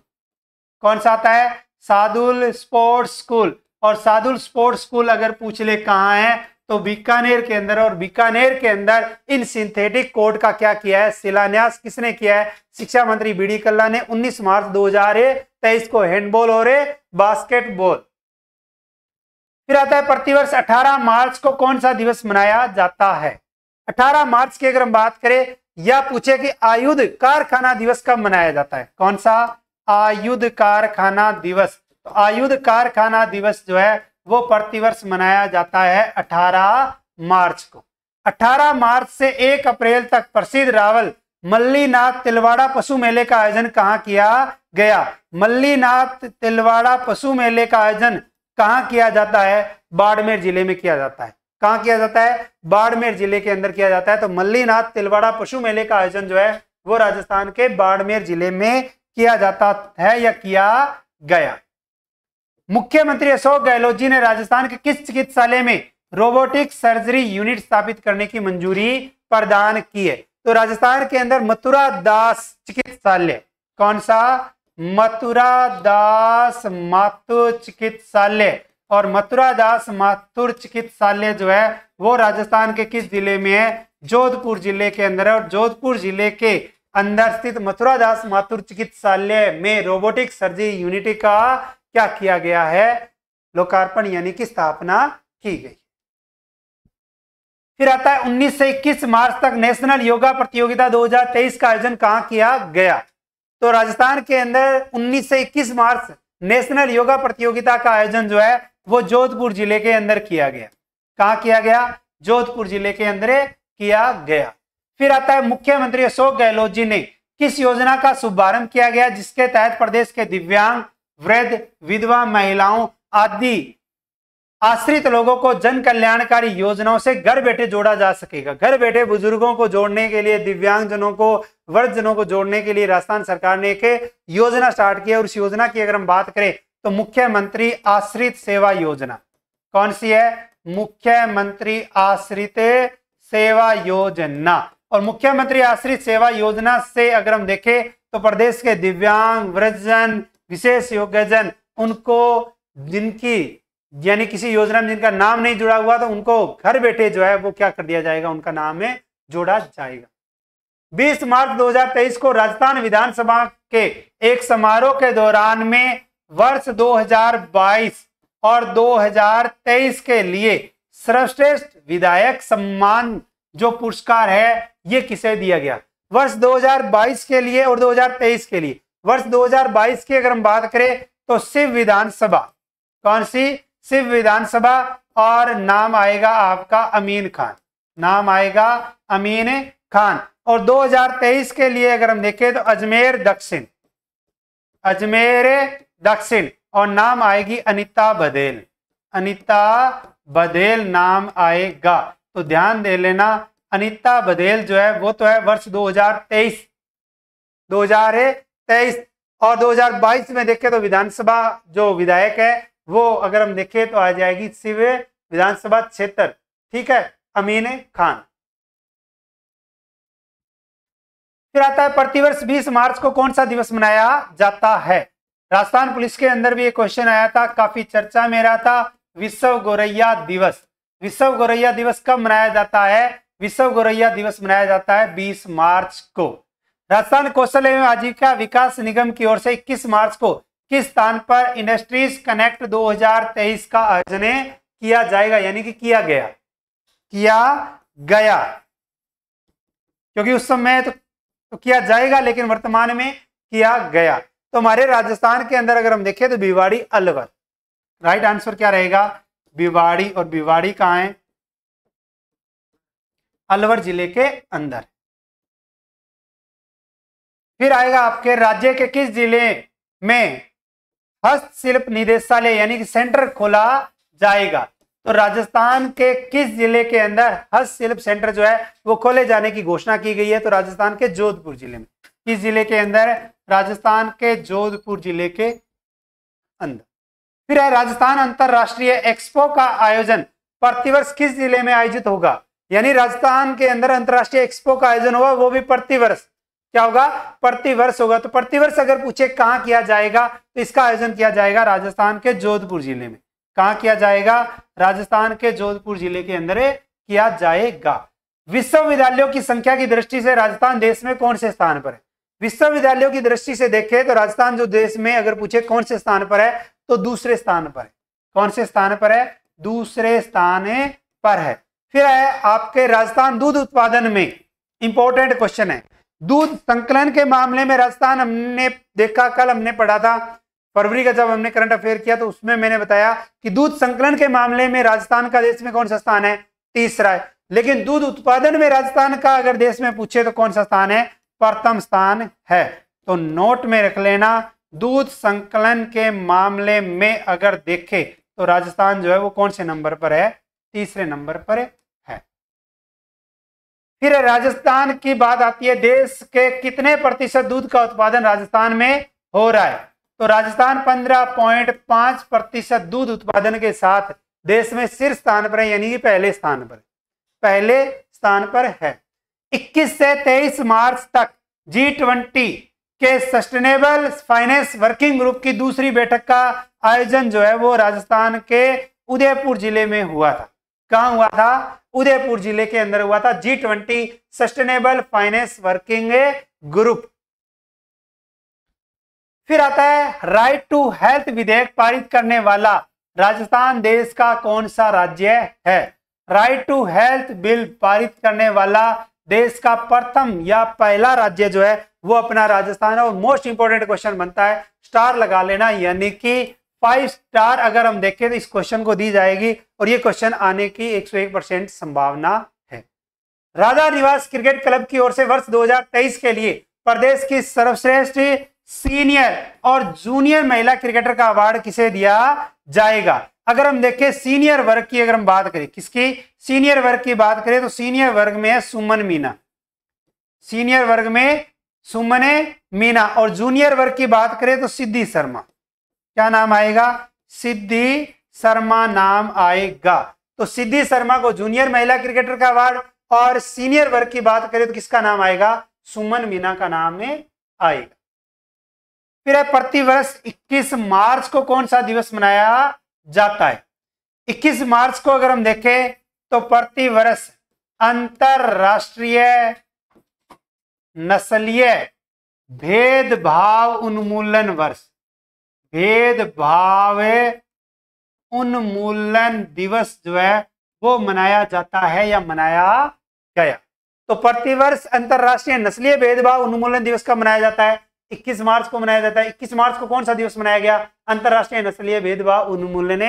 कौन सा आता है सादुल स्पोर्ट्स स्कूल और सादुल स्पोर्ट्स स्कूल अगर पूछ ले कहाँ है तो बीकानेर के अंदर और बीकानेर के अंदर इन सिंथेटिक कोड का क्या किया है शिलान्यास किसने किया है शिक्षा मंत्री बी डी कल्ला ने 19 मार्च दो हजार तेईस को हैंडबॉल और बास्केटबॉल फिर आता है प्रतिवर्ष 18 मार्च को कौन सा दिवस मनाया जाता है 18 मार्च की अगर हम बात करें या पूछे कि आयुध कारखाना दिवस कब मनाया जाता है कौन सा आयुध कारखाना दिवस तो आयुध कारखाना दिवस जो है वो प्रतिवर्ष मनाया जाता है 18 मार्च को 18 मार्च से 1 अप्रैल तक प्रसिद्ध रावल मल्लीनाथ तिलवाड़ा पशु मेले का आयोजन कहाँ किया गया मल्लीनाथ तिलवाड़ा पशु मेले का आयोजन कहाँ किया जाता है बाड़मेर जिले में किया जाता है कहाँ किया जाता है बाड़मेर जिले के अंदर किया जाता है तो मल्लीनाथ तिलवाड़ा पशु मेले का आयोजन जो है वो राजस्थान के बाड़मेर जिले में किया जाता है या किया गया मुख्यमंत्री अशोक गहलोत जी ने राजस्थान के किस चिकित्सालय में रोबोटिक सर्जरी यूनिट स्थापित करने की मंजूरी प्रदान की है तो राजस्थान के अंदर मथुरा दास चिकित्सालय कौन सा मथुरा दास माथुर चिकित्सालय और मथुरा दास माथुर चिकित्सालय जो है वो राजस्थान के किस जिले में है जोधपुर जिले के अंदर है और जोधपुर जिले के अंदर स्थित मथुरा दास माथुर चिकित्सालय में रोबोटिक सर्जरी यूनिट का क्या किया गया है लोकार्पण यानी कि स्थापना की गई फिर आता है 19 से 21 मार्च तक नेशनल योगा प्रतियोगिता 2023 का आयोजन कहां किया गया तो राजस्थान के अंदर 19 से 21 मार्च नेशनल योगा प्रतियोगिता का आयोजन जो है वो जोधपुर जिले के अंदर किया गया कहा किया गया जोधपुर जिले के अंदर किया गया फिर आता है मुख्यमंत्री अशोक गहलोत जी ने किस योजना का शुभारंभ किया गया जिसके तहत प्रदेश के दिव्यांग वृद्ध विधवा महिलाओं आदि आश्रित लोगों को जन कल्याणकारी योजनाओं से घर बैठे जोड़ा जा सकेगा घर बैठे बुजुर्गों को जोड़ने के लिए दिव्यांगजनों को जनों को जोड़ने के लिए राजस्थान सरकार ने एक योजना स्टार्ट की है और उस योजना की अगर हम बात करें तो मुख्यमंत्री आश्रित सेवा योजना कौन सी है मुख्यमंत्री आश्रित सेवा योजना और मुख्यमंत्री आश्रित सेवा योजना से अगर हम देखें तो प्रदेश के दिव्यांग वृद्धजन विशेष योग्यजन उनको जिनकी यानी किसी योजना में जिनका नाम नहीं जुड़ा हुआ तो उनको घर बैठे जो है वो क्या कर दिया जाएगा उनका नाम है जोड़ा जाएगा 20 मार्च 2023 को राजस्थान विधानसभा के एक समारोह के दौरान में वर्ष 2022 और 2023 के लिए सर्वश्रेष्ठ विधायक सम्मान जो पुरस्कार है ये किसे दिया गया वर्ष 2022 के लिए और 2023 के लिए वर्ष 2022 की अगर हम बात करें तो शिव विधानसभा कौन सी शिव विधानसभा और नाम आएगा आपका अमीन खान नाम आएगा अमीन खान और 2023 के लिए अगर हम देखें तो अजमेर दक्षिण अजमेर दक्षिण और नाम आएगी अनिता बदेल अनिता बदेल नाम आएगा तो ध्यान दे लेना अनिता बदेल जो है वो तो है वर्ष 2023 2023 तेईस और 2022 में देखें तो विधानसभा जो विधायक है वो अगर हम देखें तो आ जाएगी शिव विधानसभा क्षेत्र ठीक है अमीन खान फिर आता है प्रतिवर्ष 20 मार्च को कौन सा दिवस मनाया जाता है राजस्थान पुलिस के अंदर भी एक क्वेश्चन आया था काफी चर्चा में रहा था विश्व गोरैया दिवस विश्व गोरैया दिवस कब मनाया जाता है विश्व गोरैया दिवस मनाया जाता है 20 मार्च को राजस्थान कौशल एवं आजीविका विकास निगम की ओर से 21 मार्च को किस स्थान पर इंडस्ट्रीज कनेक्ट 2023 का आयोजन किया जाएगा यानी कि किया गया किया गया क्योंकि उस समय तो, तो किया जाएगा लेकिन वर्तमान में किया गया तो हमारे राजस्थान के अंदर अगर हम देखें तो भिवाड़ी अलवर राइट आंसर क्या रहेगा भिवाड़ी और भिवाड़ी कहा है अलवर जिले के अंदर फिर आएगा आपके राज्य के किस जिले में हस्तशिल्प निदेशालय यानी कि सेंटर खोला जाएगा तो राजस्थान के किस जिले के अंदर हस्तशिल्प सेंटर जो है वो खोले जाने की घोषणा की गई है तो राजस्थान के जोधपुर जिले में किस जिले के अंदर राजस्थान के जोधपुर जिले के अंदर फिर है राजस्थान अंतरराष्ट्रीय एक्सपो का आयोजन प्रतिवर्ष किस जिले में आयोजित होगा यानी राजस्थान के अंदर अंतरराष्ट्रीय एक्सपो का आयोजन होगा वो भी प्रतिवर्ष क्या होगा प्रतिवर्ष होगा तो प्रतिवर्ष अगर पूछे कहाँ किया जाएगा तो इसका आयोजन किया जाएगा राजस्थान के जोधपुर जिले में कहा किया जाएगा राजस्थान के जोधपुर जिले के अंदर किया जाएगा विश्वविद्यालयों की संख्या की दृष्टि से राजस्थान देश में कौन से स्थान पर है विश्वविद्यालयों की दृष्टि से देखें तो राजस्थान जो देश में अगर पूछे कौन से स्थान पर है तो दूसरे स्थान पर है कौन से स्थान पर है दूसरे स्थान पर है फिर है आपके राजस्थान दूध उत्पादन में इंपॉर्टेंट क्वेश्चन है दूध संकलन के मामले में राजस्थान हमने देखा कल हमने पढ़ा था फरवरी का जब हमने करंट अफेयर किया तो उसमें मैंने बताया कि दूध संकलन के मामले में राजस्थान का देश में कौन सा स्थान है तीसरा है लेकिन दूध उत्पादन में राजस्थान का अगर देश में पूछे तो कौन सा स्थान है प्रथम स्थान है तो नोट में रख लेना दूध संकलन के मामले में अगर देखे तो राजस्थान जो है वो कौन से नंबर पर है तीसरे नंबर पर है फिर राजस्थान की बात आती है देश के कितने प्रतिशत दूध का उत्पादन राजस्थान में हो रहा है तो राजस्थान 15.5 प्रतिशत दूध उत्पादन के साथ देश में शीर्ष स्थान पर है यानी कि पहले स्थान पर पहले स्थान पर है 21 से 23 मार्च तक जी ट्वेंटी के सस्टेनेबल फाइनेंस वर्किंग ग्रुप की दूसरी बैठक का आयोजन जो है वो राजस्थान के उदयपुर जिले में हुआ था कहा हुआ था उदयपुर जिले के अंदर हुआ था G twenty sustainable finance working group फिर आता है राइट टू हेल्थ विधेयक पारित करने वाला राजस्थान देश का कौन सा राज्य है राइट टू हेल्थ बिल पारित करने वाला देश का प्रथम या पहला राज्य जो है वो अपना राजस्थान है और मोस्ट इंपोर्टेंट क्वेश्चन बनता है स्टार लगा लेना यानी कि फाइव स्टार अगर हम देखें तो इस क्वेश्चन को दी जाएगी और ये क्वेश्चन आने की 101 परसेंट संभावना है राधा निवास क्रिकेट क्लब की ओर से वर्ष 2023 के लिए प्रदेश की सर्वश्रेष्ठ सीनियर और जूनियर महिला क्रिकेटर का अवार्ड किसे दिया जाएगा अगर हम देखें सीनियर वर्ग की अगर हम बात करें किसकी सीनियर वर्ग की बात करें तो सीनियर वर्ग में है सुमन मीना सीनियर वर्ग में सुमन मीना और जूनियर वर्ग की बात करें तो सिद्धि शर्मा क्या नाम आएगा सिद्धि शर्मा नाम आएगा तो सिद्धि शर्मा को जूनियर महिला क्रिकेटर का अवार्ड और सीनियर वर्ग की बात करें तो किसका नाम आएगा सुमन मीना का नाम में आएगा फिर है प्रतिवर्ष 21 मार्च को कौन सा दिवस मनाया जाता है 21 मार्च को अगर हम देखें तो प्रतिवर्ष अंतरराष्ट्रीय नस्लीय भेदभाव उन्मूलन वर्ष भेदभाव उन्मूलन दिवस जो है वो मनाया जाता है या मनाया गया तो प्रतिवर्ष अंतरराष्ट्रीय नस्लीय भेदभाव उन्मूलन दिवस कब मनाया जाता है 21 मार्च को मनाया जाता है 21 मार्च को कौन सा दिवस मनाया गया अंतरराष्ट्रीय नस्लीय भेदभाव उन्मूलन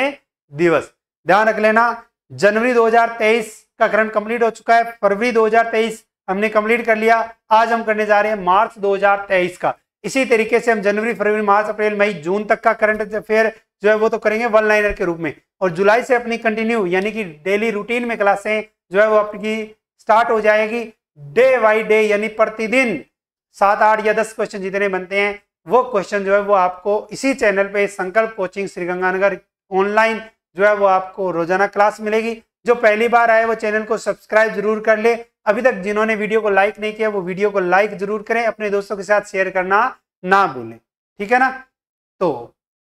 दिवस ध्यान रख लेना जनवरी 2023 का करंट कंप्लीट हो चुका है फरवरी 2023 हमने कंप्लीट कर लिया आज हम करने जा रहे हैं मार्च 2023 का इसी तरीके से हम जनवरी फरवरी मार्च अप्रैल मई जून तक का करंट अफेयर जो है वो तो करेंगे वन लाइनर के रूप में और जुलाई से अपनी कंटिन्यू यानी कि डेली रूटीन में क्लासें जो है वो आपकी स्टार्ट हो जाएगी डे बाई डे यानी प्रतिदिन सात आठ या दस क्वेश्चन जितने बनते हैं वो क्वेश्चन जो है वो आपको इसी चैनल पे संकल्प कोचिंग श्री गंगानगर ऑनलाइन जो है वो आपको रोजाना क्लास मिलेगी जो पहली बार आए वो चैनल को सब्सक्राइब जरूर कर ले अभी तक जिन्होंने वीडियो को लाइक नहीं किया वो वीडियो को लाइक जरूर करें अपने दोस्तों के साथ शेयर करना ना भूलें ठीक है ना तो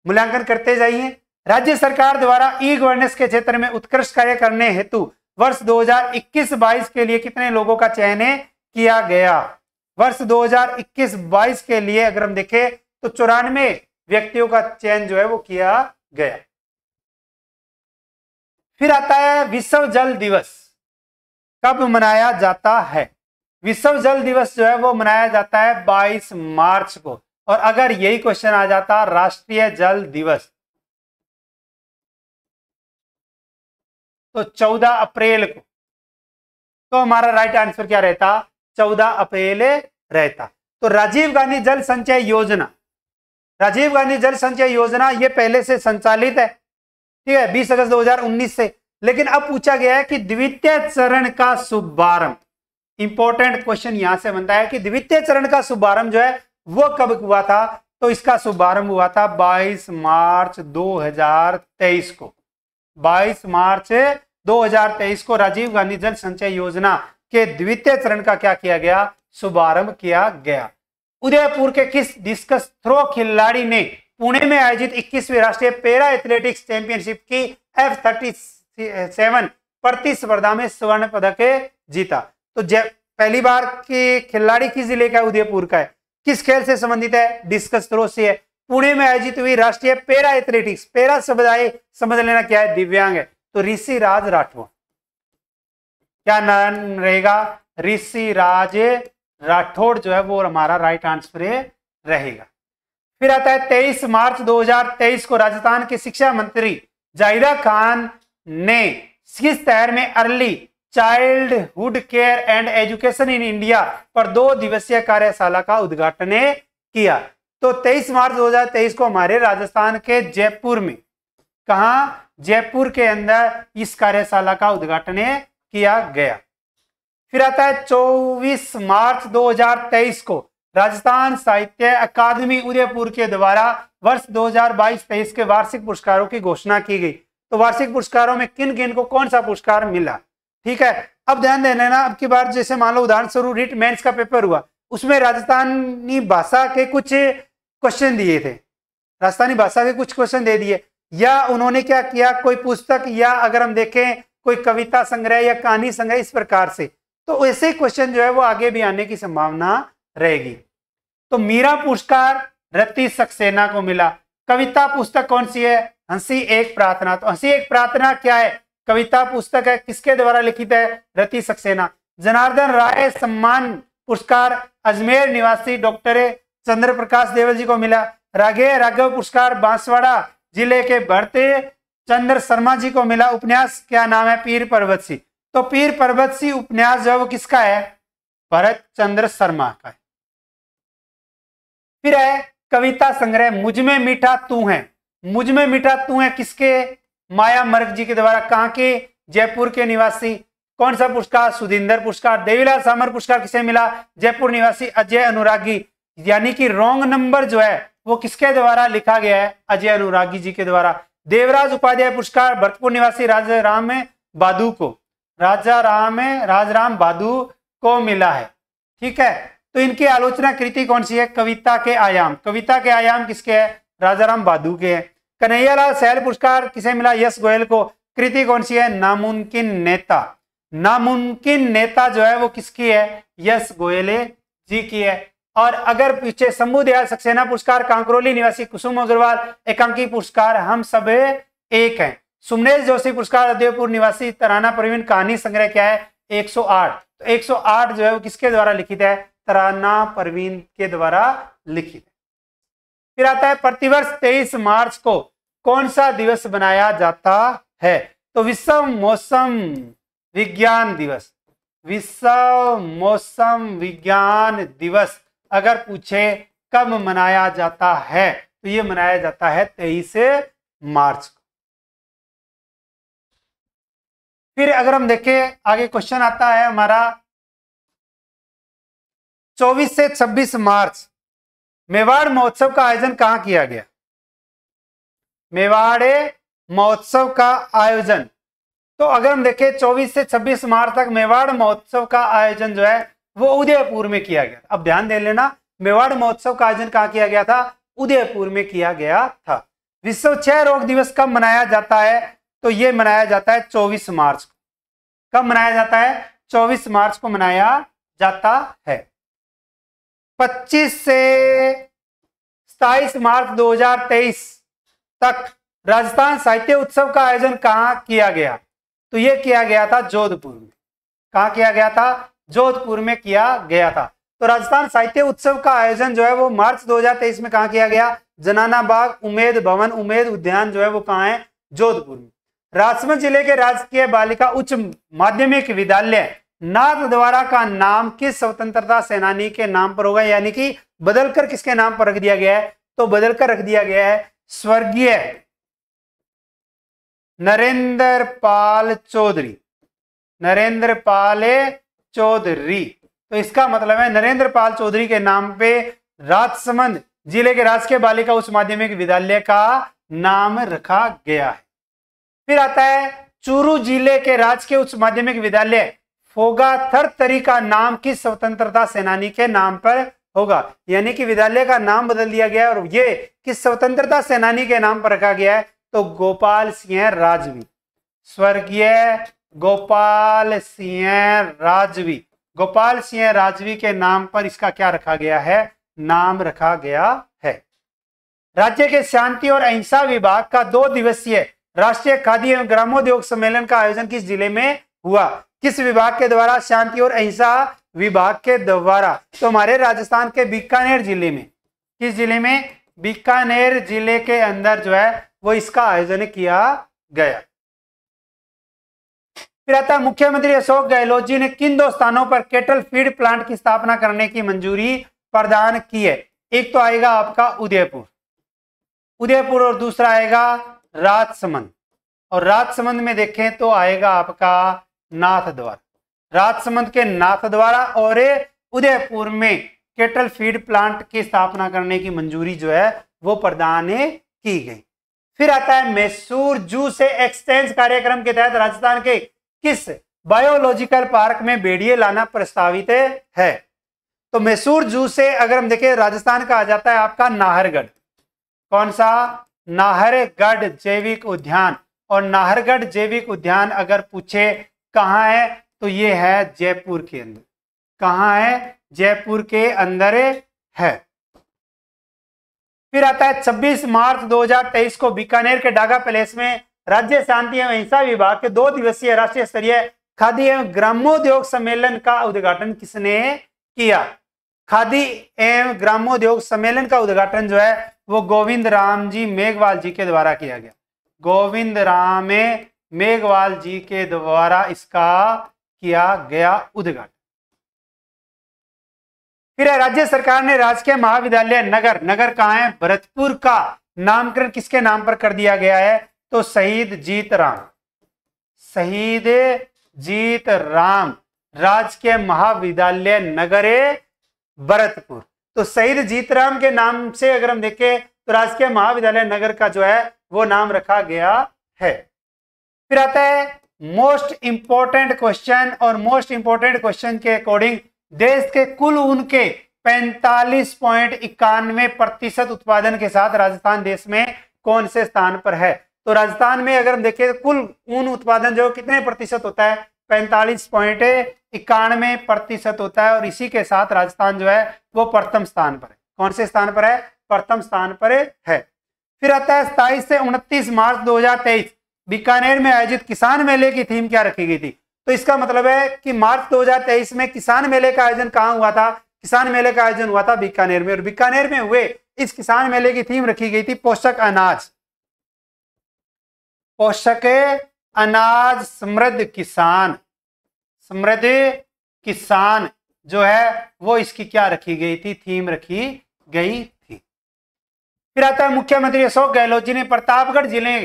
मूल्यांकन करते जाइए राज्य सरकार द्वारा ई गवर्नेंस के क्षेत्र में उत्कृष्ट कार्य करने हेतु वर्ष 2021-22 के लिए कितने लोगों का चयन किया गया वर्ष 2021-22 के लिए अगर हम देखें तो चौरानवे व्यक्तियों का चयन जो है वो किया गया फिर आता है विश्व जल दिवस कब मनाया जाता है विश्व जल दिवस जो है वो मनाया जाता है 22 मार्च को और अगर यही क्वेश्चन आ जाता राष्ट्रीय जल दिवस तो 14 अप्रैल को तो हमारा राइट आंसर क्या रहता 14 अप्रैल रहता तो राजीव गांधी जल संचय योजना राजीव गांधी जल संचय योजना ये पहले से संचालित है ठीक है 20 अगस्त 2019 से लेकिन अब पूछा गया है कि द्वितीय चरण का शुभारंभ इंपॉर्टेंट क्वेश्चन यहां से बनता है कि द्वितीय चरण का शुभारंभ जो है वो कब हुआ था तो इसका शुभारंभ हुआ था 22 मार्च 2023 को 22 मार्च 2023 को राजीव गांधी जल संचय योजना के द्वितीय चरण का क्या किया गया शुभारंभ किया गया उदयपुर के किस डिस्कस थ्रो खिलाड़ी ने पुणे में आयोजित 21वीं राष्ट्रीय पैरा एथलेटिक्स चैंपियनशिप की एफ थर्टी सेवन प्रतिस्पर्धा में स्वर्ण पदक जीता तो पहली बार के खिलाड़ी किस जिले का उदयपुर का है किस खेल से संबंधित है डिस्कस थ्रो तो से है पुणे में आयोजित हुई राष्ट्रीय पेरा एथलेटिक्स पेरा समुदाय समझ लेना क्या है दिव्यांग है तो ऋषि राज राठौर क्या नाम रहेगा ऋषि राज राठौड़ जो है वो हमारा राइट आंसर रहेगा फिर आता है 23 मार्च 2023 को राजस्थान के शिक्षा मंत्री जाहिदा खान ने किस शहर में early childhood care and education in India पर दो दिवसीय कार्यशाला का उद्घाटन किया तो 23 मार्च 2023 को हमारे राजस्थान के जयपुर में कहा जयपुर के अंदर इस कार्यशाला का उद्घाटन किया गया फिर आता है 24 मार्च 2023 को राजस्थान साहित्य अकादमी उदयपुर के द्वारा वर्ष 2022-23 के वार्षिक पुरस्कारों की घोषणा की गई तो वार्षिक पुरस्कारों में किन किन को कौन सा पुरस्कार मिला ठीक है अब ध्यान देना ना अब की बार जैसे मान लो उदाहरण स्वरूप रिट मेन्स का पेपर हुआ उसमें राजस्थानी भाषा के कुछ क्वेश्चन दिए थे राजस्थानी भाषा के कुछ क्वेश्चन दे दिए या उन्होंने क्या किया कोई पुस्तक या अगर हम देखें कोई कविता संग्रह या कहानी संग्रह इस प्रकार से तो ऐसे क्वेश्चन जो है वो आगे भी आने की संभावना रहेगी तो मीरा पुरस्कार रति सक्सेना को मिला कविता पुस्तक कौन सी है हंसी एक प्रार्थना तो हंसी एक प्रार्थना क्या है कविता पुस्तक है किसके द्वारा लिखित है रति सक्सेना जनार्दन राय सम्मान पुरस्कार अजमेर निवासी डॉक्टर चंद्र प्रकाश देवल जी को मिला राघे राघव पुरस्कार बांसवाड़ा जिले के भरते चंद्र शर्मा जी को मिला उपन्यास क्या नाम है पीर पर्वत सिंह तो पीर पर्वत सिंह उपन्यास जो है वो किसका है भरत चंद्र शर्मा का है फिर है कविता संग्रह मुझमें मीठा तू है मुझ में मिटा तू है किसके माया मर्ग जी के द्वारा कहाँ के जयपुर के निवासी कौन सा पुरस्कार सुधिंदर पुरस्कार देवीलाल सामर पुरस्कार किसे मिला जयपुर निवासी अजय अनुरागी यानी कि रॉन्ग नंबर जो है वो किसके द्वारा लिखा गया है अजय अनुरागी जी के द्वारा देवराज उपाध्याय पुरस्कार भरतपुर निवासी राजा राम बादू को राजा राम राजराम बादू को मिला है ठीक है तो इनकी आलोचना कृति कौन सी है कविता के आयाम कविता के आयाम किसके है राजा राम बादू के हैं कन्हैयालाल सहल पुरस्कार किसे मिला यश गोयल को कृति कौन सी है नामुमकिन नेता नामुमकिन नेता जो है वो किसकी है यश गोयले जी की है और अगर पीछे शंभु दयाल सक्सेना पुरस्कार कांकरोली निवासी कुसुम अग्रवाल एकांकी पुरस्कार हम सब एक हैं सुमनेश जोशी पुरस्कार उदयपुर निवासी तराना प्रवीण कहानी संग्रह क्या है 108 तो 108 जो है वो किसके द्वारा लिखित है तराना प्रवीण के द्वारा लिखित है फिर आता है प्रतिवर्ष तेईस मार्च को कौन सा दिवस बनाया जाता है तो विश्व मौसम विज्ञान दिवस विश्व मौसम विज्ञान दिवस अगर पूछे कब मनाया जाता है तो ये मनाया जाता है तेईस मार्च को फिर अगर हम देखें आगे क्वेश्चन आता है हमारा 24 से 26 मार्च मेवाड़ महोत्सव का आयोजन कहाँ किया गया मेवाड़े महोत्सव का आयोजन तो अगर हम देखें 24 से 26 मार्च तक मेवाड़ महोत्सव का आयोजन जो है वो उदयपुर में किया गया अब ध्यान दे लेना मेवाड़ महोत्सव का आयोजन कहाँ किया गया था उदयपुर में किया गया था विश्व क्षय रोग दिवस कब मनाया जाता है तो ये मनाया जाता है 24 मार्च को कब मनाया जाता है 24 मार्च को मनाया जाता है 25 से 27 मार्च 2023 तक राजस्थान साहित्य उत्सव का आयोजन कहाँ किया गया तो ये किया गया था जोधपुर में कहा किया गया था जोधपुर में किया गया था तो राजस्थान साहित्य उत्सव का आयोजन जो है वो मार्च 2023 में कहा किया गया जनाना बाग उमेद भवन उमेद उद्यान जो है वो कहाँ है जोधपुर में राजसमंद जिले के राजकीय बालिका उच्च माध्यमिक विद्यालय नाथ द्वारा का नाम किस स्वतंत्रता सेनानी के नाम पर होगा यानी कि बदलकर किसके नाम पर रख दिया गया है तो बदलकर रख दिया गया है स्वर्गीय नरेंद्र पाल चौधरी नरेंद्र पाल चौधरी तो इसका मतलब है नरेंद्र पाल चौधरी के नाम पे राजसमंद जिले के राजकीय बालिका उच्च माध्यमिक विद्यालय का नाम रखा गया है फिर आता है चूरू जिले के राजकीय उच्च माध्यमिक विद्यालय फोगाथर का नाम की स्वतंत्रता सेनानी के नाम पर होगा यानी कि विद्यालय का नाम बदल दिया गया और ये किस स्वतंत्रता सेनानी के नाम पर रखा गया है तो गोपाल सिंह राजवी स्वर्गीय गोपाल सिंह राजवी गोपाल सिंह राजवी के नाम पर इसका क्या रखा गया है नाम रखा गया है राज्य के शांति और अहिंसा विभाग का दो दिवसीय राष्ट्रीय खादी एवं ग्रामोद्योग सम्मेलन का आयोजन किस जिले में हुआ किस विभाग के द्वारा शांति और अहिंसा विभाग के द्वारा तो हमारे राजस्थान के बीकानेर जिले में किस जिले में बीकानेर जिले के अंदर जो है वो इसका आयोजन किया गया फिर आता मुख्यमंत्री अशोक गहलोत जी ने किन दो स्थानों पर केटल फीड प्लांट की स्थापना करने की मंजूरी प्रदान की है एक तो आएगा आपका उदयपुर उदयपुर और दूसरा आएगा राजसमंद और राजसमंद में देखें तो आएगा आपका नाथ द्वारा राजसमंद के नाथ द्वारा और उदयपुर में केटल फीड प्लांट की स्थापना करने की मंजूरी जो है वो प्रदान की गई फिर आता है मैसूर जू से एक्सचेंज कार्यक्रम के तहत राजस्थान के किस बायोलॉजिकल पार्क में बेड़िए लाना प्रस्तावित है तो मैसूर जू से अगर हम देखें राजस्थान का आ जाता है आपका नाहरगढ़ कौन सा नाहरगढ़ जैविक उद्यान और नाहरगढ़ जैविक उद्यान अगर पूछे कहाँ है तो ये है जयपुर के अंदर कहाँ है जयपुर के अंदर है फिर आता है 26 मार्च 2023 को बीकानेर के डागा पैलेस में राज्य शांति एवं हिंसा विभाग के दो दिवसीय राष्ट्रीय स्तरीय खादी एवं ग्रामोद्योग सम्मेलन का उद्घाटन किसने किया खादी एवं ग्रामोद्योग सम्मेलन का उद्घाटन जो है वो गोविंद राम जी मेघवाल जी के द्वारा किया गया गोविंद राम मेघवाल जी के द्वारा इसका किया गया उद्घाटन फिर राज्य सरकार ने राजकीय महाविद्यालय नगर नगर कहा है भरतपुर का नामकरण किसके नाम पर कर दिया गया है तो शहीद जीत राम शहीद जीत राम राजकीय महाविद्यालय नगर भरतपुर तो शहीद जीत राम के नाम से अगर हम देखें तो राजकीय महाविद्यालय नगर का जो है वो नाम रखा गया है फिर आता है मोस्ट इंपॉर्टेंट क्वेश्चन और मोस्ट इंपॉर्टेंट क्वेश्चन के अकॉर्डिंग देश के कुल ऊन के पैंतालीस पॉइंट इक्यानवे प्रतिशत उत्पादन के साथ राजस्थान देश में कौन से स्थान पर है तो राजस्थान में अगर हम देखें तो कुल ऊन उत्पादन जो कितने प्रतिशत होता है पैंतालीस पॉइंट इक्यानवे प्रतिशत होता है और इसी के साथ राजस्थान जो है वो प्रथम स्थान पर है कौन से स्थान पर है प्रथम स्थान पर है फिर आता है सताइस से उनतीस मार्च 2023 बीकानेर में आयोजित किसान मेले की थीम क्या रखी गई थी तो इसका मतलब है कि मार्च 2023 में किसान मेले का आयोजन कहाँ हुआ था किसान मेले का आयोजन हुआ था बीकानेर में और बीकानेर में हुए इस किसान मेले की थीम रखी गई थी पोषक अनाज पोषक अनाज समृद्ध किसान समृद्ध किसान जो है वो इसकी क्या रखी गई थी थीम रखी गई थी फिर आता है मुख्यमंत्री अशोक गहलोत जी ने प्रतापगढ़ जिले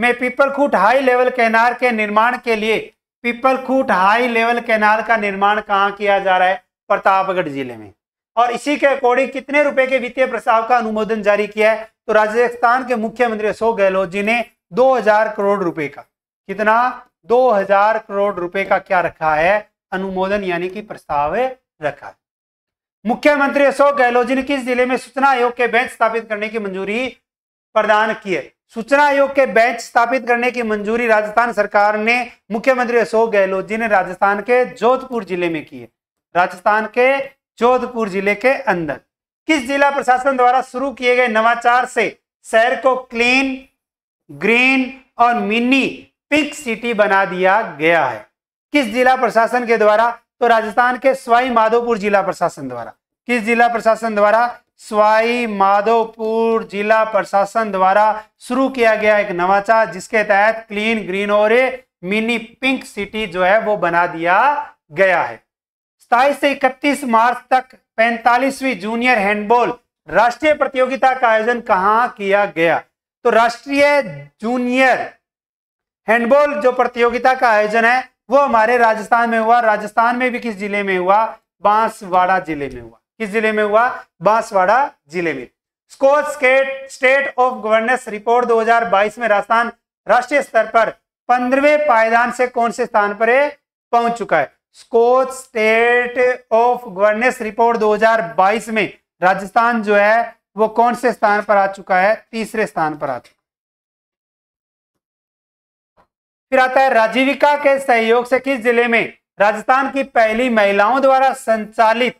में पीपलखूट हाई लेवल कैनाल के निर्माण के लिए पीपलखूट हाई लेवल कैनाल का निर्माण कहाँ किया जा रहा है प्रतापगढ़ जिले में और इसी के अकॉर्डिंग कितने रुपए के वित्तीय प्रस्ताव का अनुमोदन जारी किया है तो राजस्थान के मुख्यमंत्री अशोक गहलोत जी ने 2000 करोड़ रुपए का कितना 2000 करोड़ रुपए का क्या रखा है अनुमोदन यानी कि प्रस्ताव रखा है मुख्यमंत्री अशोक गहलोत जी ने किस जिले में सूचना आयोग के बेंच स्थापित करने की मंजूरी प्रदान की है सूचना आयोग के बेंच स्थापित करने की मंजूरी राजस्थान सरकार ने मुख्यमंत्री अशोक गहलोत जी ने राजस्थान के जोधपुर जिले में की है राजस्थान के जोधपुर जिले के अंदर किस जिला प्रशासन द्वारा शुरू किए गए नवाचार से शहर को क्लीन ग्रीन और मिनी पिंक सिटी बना दिया गया है किस जिला प्रशासन के द्वारा तो राजस्थान के स्वाई माधोपुर जिला प्रशासन द्वारा किस जिला प्रशासन द्वारा स्वाई माधोपुर जिला प्रशासन द्वारा शुरू किया गया एक नवाचार जिसके तहत क्लीन ग्रीन और मिनी पिंक सिटी जो है वो बना दिया गया है सताईस से इकतीस मार्च तक पैंतालीसवीं जूनियर हैंडबॉल राष्ट्रीय प्रतियोगिता का आयोजन कहाँ किया गया तो राष्ट्रीय जूनियर हैंडबॉल जो प्रतियोगिता का आयोजन है वो हमारे राजस्थान में हुआ राजस्थान में भी किस जिले में हुआ बांसवाड़ा जिले में हुआ किस जिले में हुआ बांसवाड़ा जिले में Skoch state state of governance report 2022 में राजस्थान राष्ट्रीय स्तर पर पंद्रहवें पायदान से कौन से स्थान पर पहुंच चुका है Skoch state of governance report 2022 में राजस्थान जो है वो कौन से स्थान पर आ चुका है तीसरे स्थान पर आ चुका फिर आता है राजीविका के सहयोग से किस जिले में राजस्थान की पहली महिलाओं द्वारा संचालित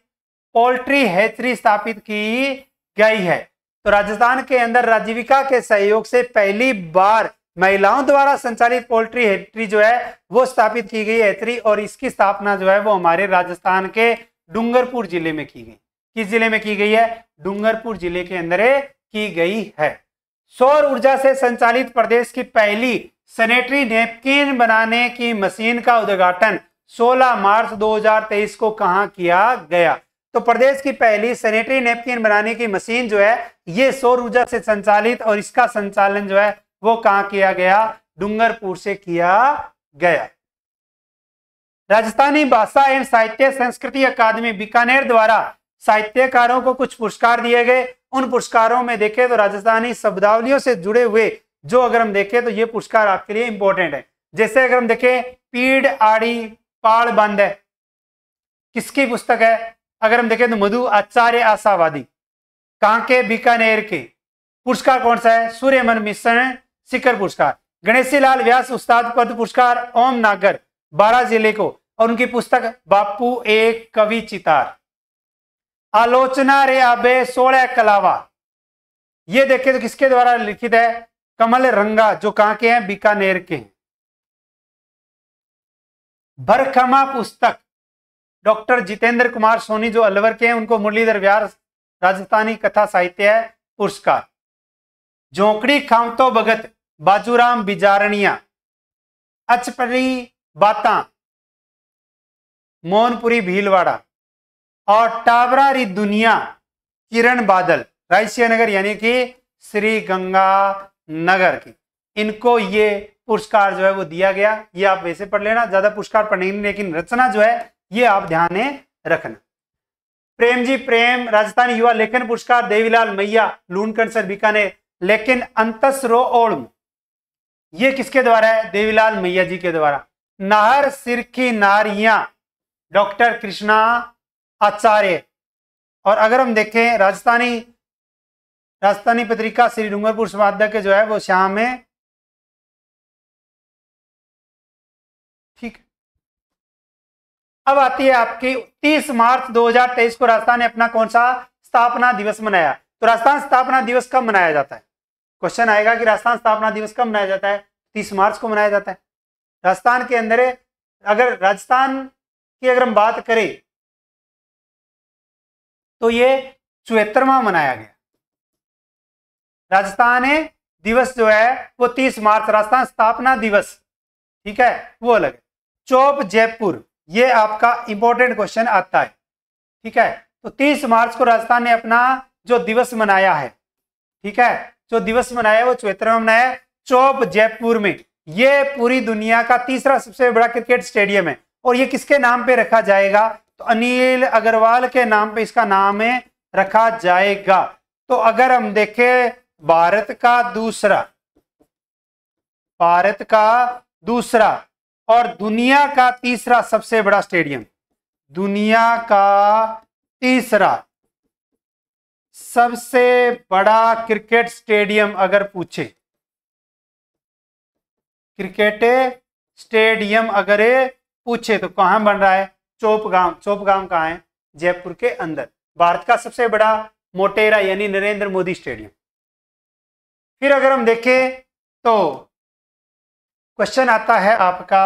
पोल्ट्री हैचरी स्थापित की गई है तो राजस्थान के अंदर राजीविका के सहयोग से पहली बार महिलाओं द्वारा संचालित पोल्ट्री हैचरी जो है वो स्थापित की गई हैचरी और इसकी स्थापना जो है वो हमारे राजस्थान के डूंगरपुर जिले में की गई किस जिले में की गई है डूंगरपुर जिले के अंदर की गई है सौर ऊर्जा से संचालित प्रदेश की पहली सैनिटरी नेपकिन बनाने की मशीन का उद्घाटन 16 मार्च 2023 को कहा किया गया तो प्रदेश की पहली सैनिटरी नेपकिन बनाने की मशीन जो है ये सौर ऊर्जा से संचालित और इसका संचालन जो है वो कहा किया गया डूंगरपुर से किया गया राजस्थानी भाषा एवं साहित्य संस्कृति अकादमी बीकानेर द्वारा साहित्यकारों को कुछ पुरस्कार दिए गए उन पुरस्कारों में देखे तो राजस्थानी शब्दावलियों से जुड़े हुए जो अगर हम देखें तो ये पुरस्कार आपके लिए इंपॉर्टेंट है जैसे अगर हम देखें पीड़ आड़ी पाड़ बंद है किसकी पुस्तक है अगर हम देखें तो मधु आचार्य आशावादी कांके बीकानेर के पुरस्कार कौन सा है सूर्यमन मिश्र शिखर पुरस्कार गणेशी लाल व्यास उस्ताद पद पुरस्कार ओम नागर बारह जिले को और उनकी पुस्तक बापू एक कवि चितार आलोचना रे आबे सोलह कलावा ये देखे तो किसके द्वारा लिखित है कमल रंगा जो कहा के हैं बीकानेर के भरखमा पुस्तक डॉक्टर जितेंद्र कुमार सोनी जो अलवर के हैं उनको मुरलीधर व्यार राजस्थानी कथा साहित्य है पुरस्कार झोंकड़ी खामतो भगत बाजूराम बिजारणिया अचपरी बाता मोहनपुरी भीलवाड़ा और टावरा री दुनिया किरण बादल रायसिया नगर यानी कि श्री गंगा नगर की इनको ये पुरस्कार जो है वो दिया गया ये आप वैसे पढ़ लेना ज्यादा पुरस्कार पढ़ने लेकिन रचना जो है ये आप ध्यान रखना प्रेम जी प्रेम राजस्थान युवा लेखन पुरस्कार देवीलाल मैया लूनकन सर बीकाने लेकिन अंतस रो ओण ये किसके द्वारा है देवीलाल मैया जी के द्वारा नहर सिरखी नारिया डॉक्टर कृष्णा आचार्य और अगर हम देखें राजस्थानी राजस्थानी पत्रिका श्री डूंगरपुर के जो है वो श्याम है अब आती है आपकी 30 मार्च 2023 को राजस्थान ने अपना कौन सा स्थापना दिवस मनाया तो राजस्थान स्थापना दिवस कब मनाया जाता है क्वेश्चन आएगा कि राजस्थान स्थापना दिवस कब मनाया जाता है 30 मार्च को मनाया जाता है राजस्थान के अंदर अगर राजस्थान की अगर हम बात करें तो ये चौहत्तरवा मनाया गया राजस्थान दिवस जो है वो 30 मार्च राजस्थान स्थापना दिवस ठीक है वो अलग है चौप जयपुर ये आपका इंपॉर्टेंट क्वेश्चन आता है ठीक है तो 30 मार्च को राजस्थान ने अपना जो दिवस मनाया है ठीक है जो दिवस मनाया वो चौहत्तर में मनाया चौप जयपुर में ये पूरी दुनिया का तीसरा सबसे बड़ा क्रिकेट स्टेडियम है और ये किसके नाम पे रखा जाएगा तो अनिल अग्रवाल के नाम पे इसका नाम है रखा जाएगा तो अगर हम देखें भारत का दूसरा भारत का दूसरा और दुनिया का तीसरा सबसे बड़ा स्टेडियम दुनिया का तीसरा सबसे बड़ा क्रिकेट स्टेडियम अगर पूछे क्रिकेट स्टेडियम अगर पूछे तो कहां बन रहा है चोप गांव चोप गांव कहाँ है जयपुर के अंदर भारत का सबसे बड़ा मोटेरा यानी नरेंद्र मोदी स्टेडियम फिर अगर हम देखें तो क्वेश्चन आता है आपका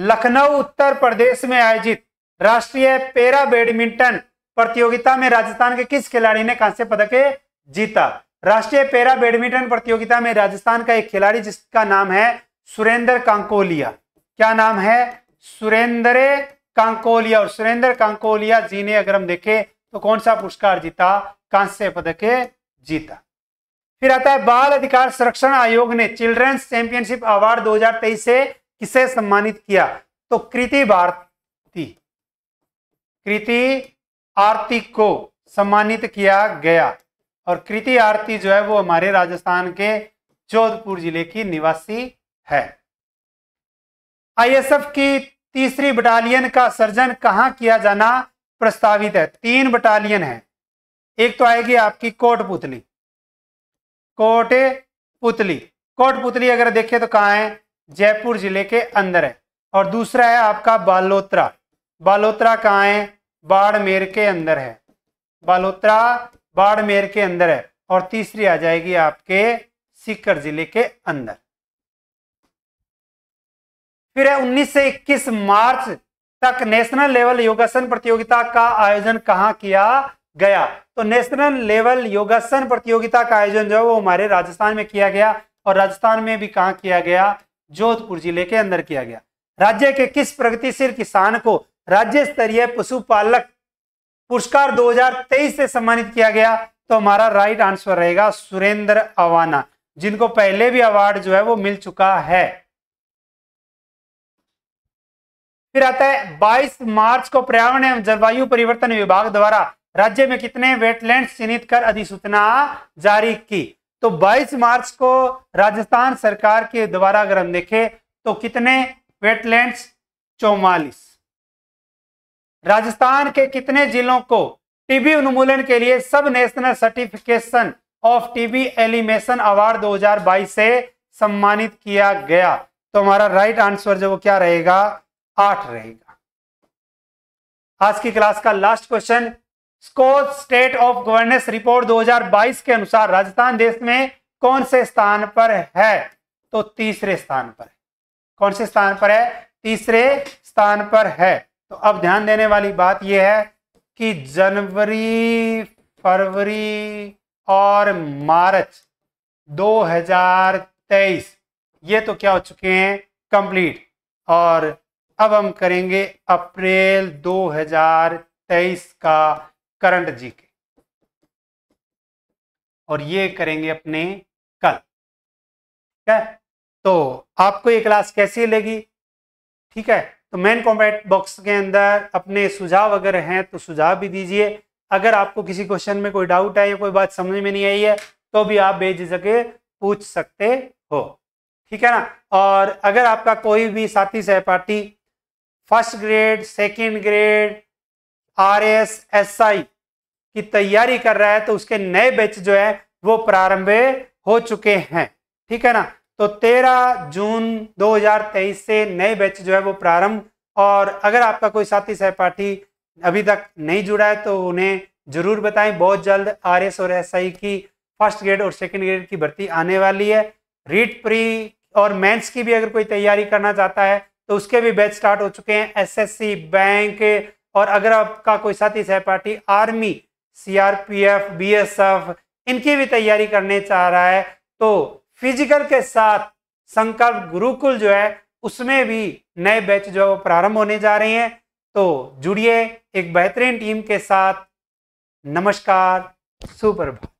लखनऊ उत्तर प्रदेश में आयोजित राष्ट्रीय पेरा बैडमिंटन प्रतियोगिता में राजस्थान के किस खिलाड़ी ने कांस्य पदक जीता राष्ट्रीय पेरा बैडमिंटन प्रतियोगिता में राजस्थान का एक खिलाड़ी जिसका नाम है सुरेंद्र कांकोलिया क्या नाम है सुरेंद्र कांकोलिया और सुरेंद्र कांकोलिया जी ने अगर हम देखें तो कौन सा पुरस्कार जीता कांस्य पदक जीता फिर आता है बाल अधिकार संरक्षण आयोग ने चिल्ड्रंस चैंपियनशिप अवार्ड 2023 से किसे सम्मानित किया तो कृति भारती कृति आरती को सम्मानित किया गया और कृति आरती जो है वो हमारे राजस्थान के जोधपुर जिले की निवासी है आईएसएफ की तीसरी बटालियन का सर्जन कहाँ किया जाना प्रस्तावित है तीन बटालियन है एक तो आएगी आपकी कोटपुतली कोट पुतली कोट पुतली अगर देखें तो कहाँ है जयपुर जिले के अंदर है और दूसरा है आपका बालोत्रा बालोत्रा कहाँ है बाड़मेर के अंदर है बालोत्रा बाड़मेर के अंदर है और तीसरी आ जाएगी आपके सीकर जिले के अंदर फिर है 19 से 21 मार्च तक नेशनल लेवल योगासन प्रतियोगिता का आयोजन कहाँ किया गया तो नेशनल लेवल योगासन प्रतियोगिता का आयोजन जो है वो हमारे राजस्थान में किया गया और राजस्थान में भी कहा किया गया जोधपुर जिले के अंदर किया गया राज्य के किस प्रगतिशील किसान को राज्य स्तरीय पशुपालक पुरस्कार 2023 से सम्मानित किया गया तो हमारा राइट आंसर रहेगा सुरेंद्र अवाना जिनको पहले भी अवार्ड जो है वो मिल चुका है फिर आता है 22 मार्च को पर्यावरण एवं जलवायु परिवर्तन विभाग द्वारा राज्य में कितने वेटलैंड चिन्हित कर अधिसूचना जारी की तो 22 मार्च को राजस्थान सरकार के द्वारा अगर हम देखें तो कितने वेटलैंड्स चौवालीस राजस्थान के कितने जिलों को टीबी उन्मूलन के लिए sub national certification of TB elimination award 2022 से सम्मानित किया गया तो हमारा राइट आंसर जो वो क्या रहेगा आठ रहेगा आज की क्लास का last question Skoch state of governance report 2022 के अनुसार राजस्थान देश में कौन से स्थान पर है तो तीसरे स्थान पर है कौन से स्थान पर है तीसरे स्थान पर है तो अब ध्यान देने वाली बात यह है कि जनवरी फरवरी और मार्च 2023 ये तो क्या हो चुके हैं कंप्लीट और अब हम करेंगे अप्रैल 2023 का करंट जी के और ये करेंगे अपने कल ठीक है तो आपको ये क्लास कैसी लगी ठीक है तो मेन कॉमेंट बॉक्स के अंदर अपने सुझाव अगर हैं तो सुझाव भी दीजिए अगर आपको किसी क्वेश्चन में कोई डाउट है या कोई बात समझ में नहीं आई है तो भी आप सके पूछ सकते हो ठीक है ना और अगर आपका कोई भी साथी सहपाठी first grade second grade R S S I की तैयारी कर रहा है तो उसके नए बैच जो है वो प्रारंभ हो चुके हैं ठीक है ना तो 13 जून 2023 से नए बैच जो है वो प्रारंभ और अगर आपका कोई साथी सहपाठी अभी तक नहीं जुड़ा है तो उन्हें जरूर बताएं बहुत जल्द आर और एस की फर्स्ट ग्रेड और सेकेंड ग्रेड की भर्ती आने वाली है रीट प्री और मेंस की भी अगर कोई तैयारी करना चाहता है तो उसके भी बैच स्टार्ट हो चुके हैं एसएससी बैंक और अगर आपका कोई साथी सहपाठी आर्मी सीआरपीएफ बीएसएफ इनकी भी तैयारी करने चाह रहा है तो फिजिकल के साथ संकल्प गुरुकुल जो है उसमें भी नए बैच जो है वो प्रारंभ होने जा रहे हैं तो जुड़िए एक बेहतरीन टीम के साथ नमस्कार सुप्रभात